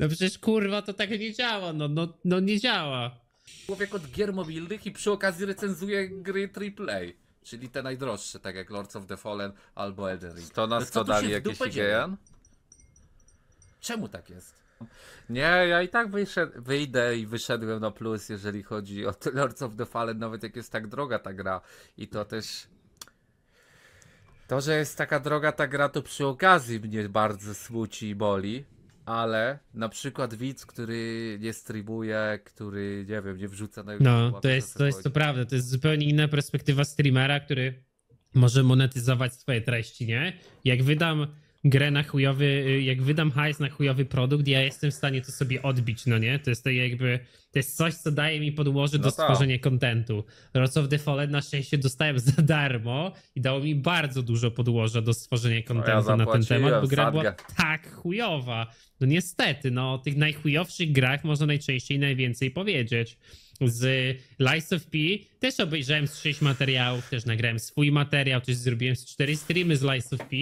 No przecież kurwa to tak nie działa, no, no, no nie działa. Człowiek od gier mobilnych i przy okazji recenzuje gry AAA. Czyli te najdroższe, tak jak Lords of the Fallen albo Elden Ring. To nas no, to dali IGN? Dzieje? Czemu tak jest? Nie, ja i tak wyjdę i wyszedłem na plus, jeżeli chodzi o Lords of the Fallen, nawet jak jest tak droga ta gra. I to też... To, że jest taka droga ta gra, to przy okazji mnie bardzo smuci i boli, ale na przykład widz, który nie streamuje, który, nie wiem, nie wrzuca na YouTube. No, to jest, to jest to prawda, to jest zupełnie inna perspektywa streamera, który może monetyzować swoje treści, nie? Jak wydam grę na chujowy, y, jak wydam hajs na chujowy produkt, ja jestem w stanie to sobie odbić, no nie? To jest to jakby, to jest coś, co daje mi podłoże no do tak. stworzenia kontentu. Lords of the Fallen na szczęście dostałem za darmo i dało mi bardzo dużo podłoża do stworzenia kontentu ja na ten temat, bo gra była tak chujowa. No niestety, no o tych najchujowszych grach można najczęściej najwięcej powiedzieć z Lies of P. Też obejrzałem z 6 materiałów, też nagrałem swój materiał, też zrobiłem z 4 streamy z Lies of P.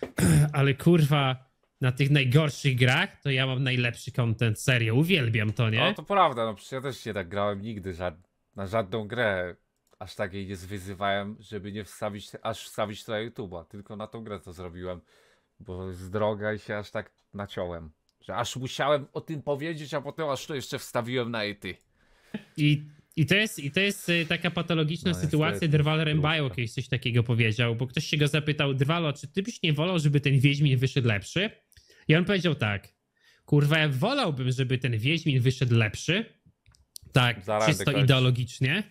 ale kurwa, na tych najgorszych grach, to ja mam najlepszy content, serio, uwielbiam to, nie? No to prawda, no przecież ja też nie tak grałem nigdy na żadną grę, aż tak jej nie zwyzywałem, żeby nie wstawić, aż wstawić to na YouTube'a, tylko na tą grę to zrobiłem, bo z droga i się aż tak naciąłem, że aż musiałem o tym powiedzieć, a potem aż to jeszcze wstawiłem na ety. I i to jest, i to jest y, taka patologiczna no, sytuacja. Drwal Rembajo kiedyś coś takiego powiedział, bo ktoś się go zapytał, Drwalo, czy ty byś nie wolał, żeby ten Wiedźmin wyszedł lepszy? I on powiedział tak, kurwa, ja wolałbym, żeby ten Wiedźmin wyszedł lepszy, tak, Zaraz czysto ideologicznie,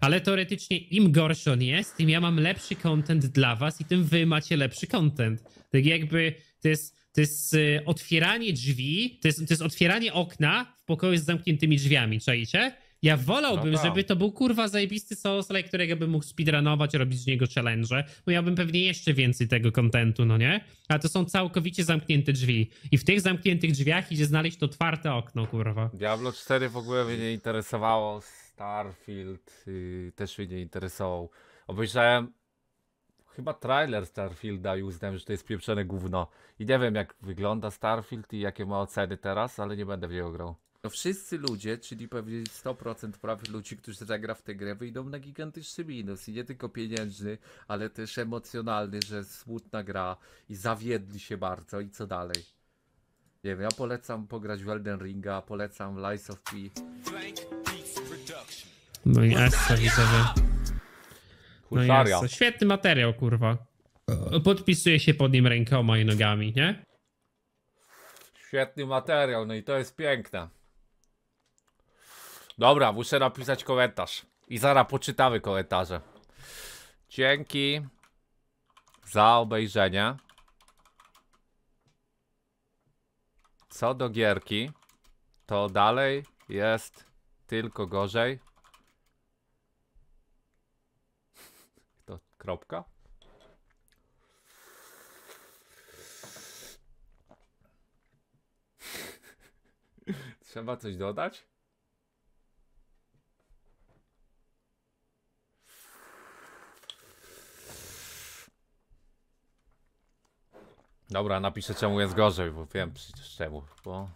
ale teoretycznie im gorszy on jest, tym ja mam lepszy content dla was i tym wy macie lepszy content. Tak jakby to jest, to jest y, otwieranie drzwi, to jest, to jest otwieranie okna w pokoju z zamkniętymi drzwiami, czajcie? Ja wolałbym, no tak. żeby to był kurwa zajebisty souls, którego bym mógł speedrunować, robić z niego challenge, bo ja bym pewnie jeszcze więcej tego kontentu, no nie? A to są całkowicie zamknięte drzwi. I w tych zamkniętych drzwiach idzie znaleźć to otwarte okno, kurwa. Diablo 4 w ogóle mnie nie interesowało, Starfield yy, też mnie nie interesował. Obejrzałem chyba trailer Starfielda i uznałem, że to jest pieprzone gówno. I nie wiem jak wygląda Starfield i jakie ma oceny teraz, ale nie będę w niego grał. No wszyscy ludzie, czyli pewnie 100% prawie ludzi, którzy zagra w tę grę, wyjdą na gigantyczny minus. I nie tylko pieniężny, ale też emocjonalny, że smutna gra i zawiedli się bardzo i co dalej. Nie wiem, ja polecam pograć w Elden Ringa, polecam Lies of P. No i Essa widzę, że... No jasno. Świetny materiał, kurwa. Podpisuje się pod nim rękoma i nogami, nie? Świetny materiał, no i to jest piękne. Dobra, muszę napisać komentarz. I zaraz poczytamy komentarze. Dzięki za obejrzenie. Co do gierki, to dalej jest tylko gorzej. To kropka? Trzeba coś dodać? Dobra, napiszę czemu jest gorzej, bo wiem przecież czemu, bo...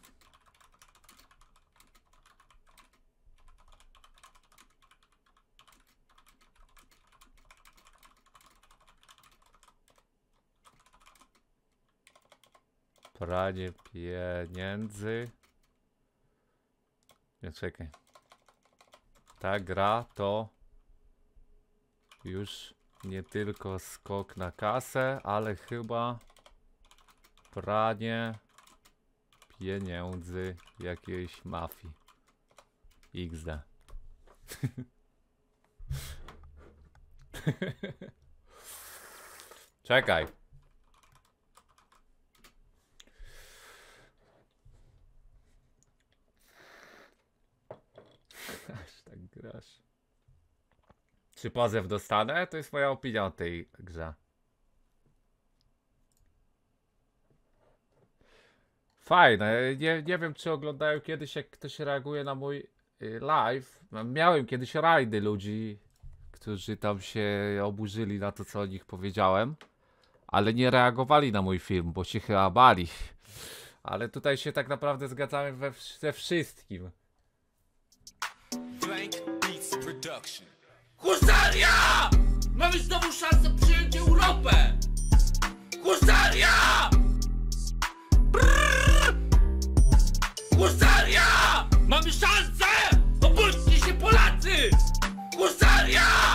Pranie pieniędzy. Nie czekaj. Ta gra to już nie tylko skok na kasę, ale chyba pranie pieniędzy jakiejś mafii. XD. Czekaj. Aż tak grasz. Czy pozew dostanę? To jest moja opinia o tej grze. Fajne. Nie, nie wiem, czy oglądają kiedyś, jak ktoś reaguje na mój y, live. Miałem kiedyś rajdy ludzi, którzy tam się oburzyli na to, co o nich powiedziałem, ale nie reagowali na mój film, bo się chyba bali. Ale tutaj się tak naprawdę zgadzamy we, ze wszystkim. Blank Beats Production. Husaria! Mamy znowu szansę przyjąć Europę! Husaria! Husaria! Mamy szansę! Obudźcie się Polacy! Husaria!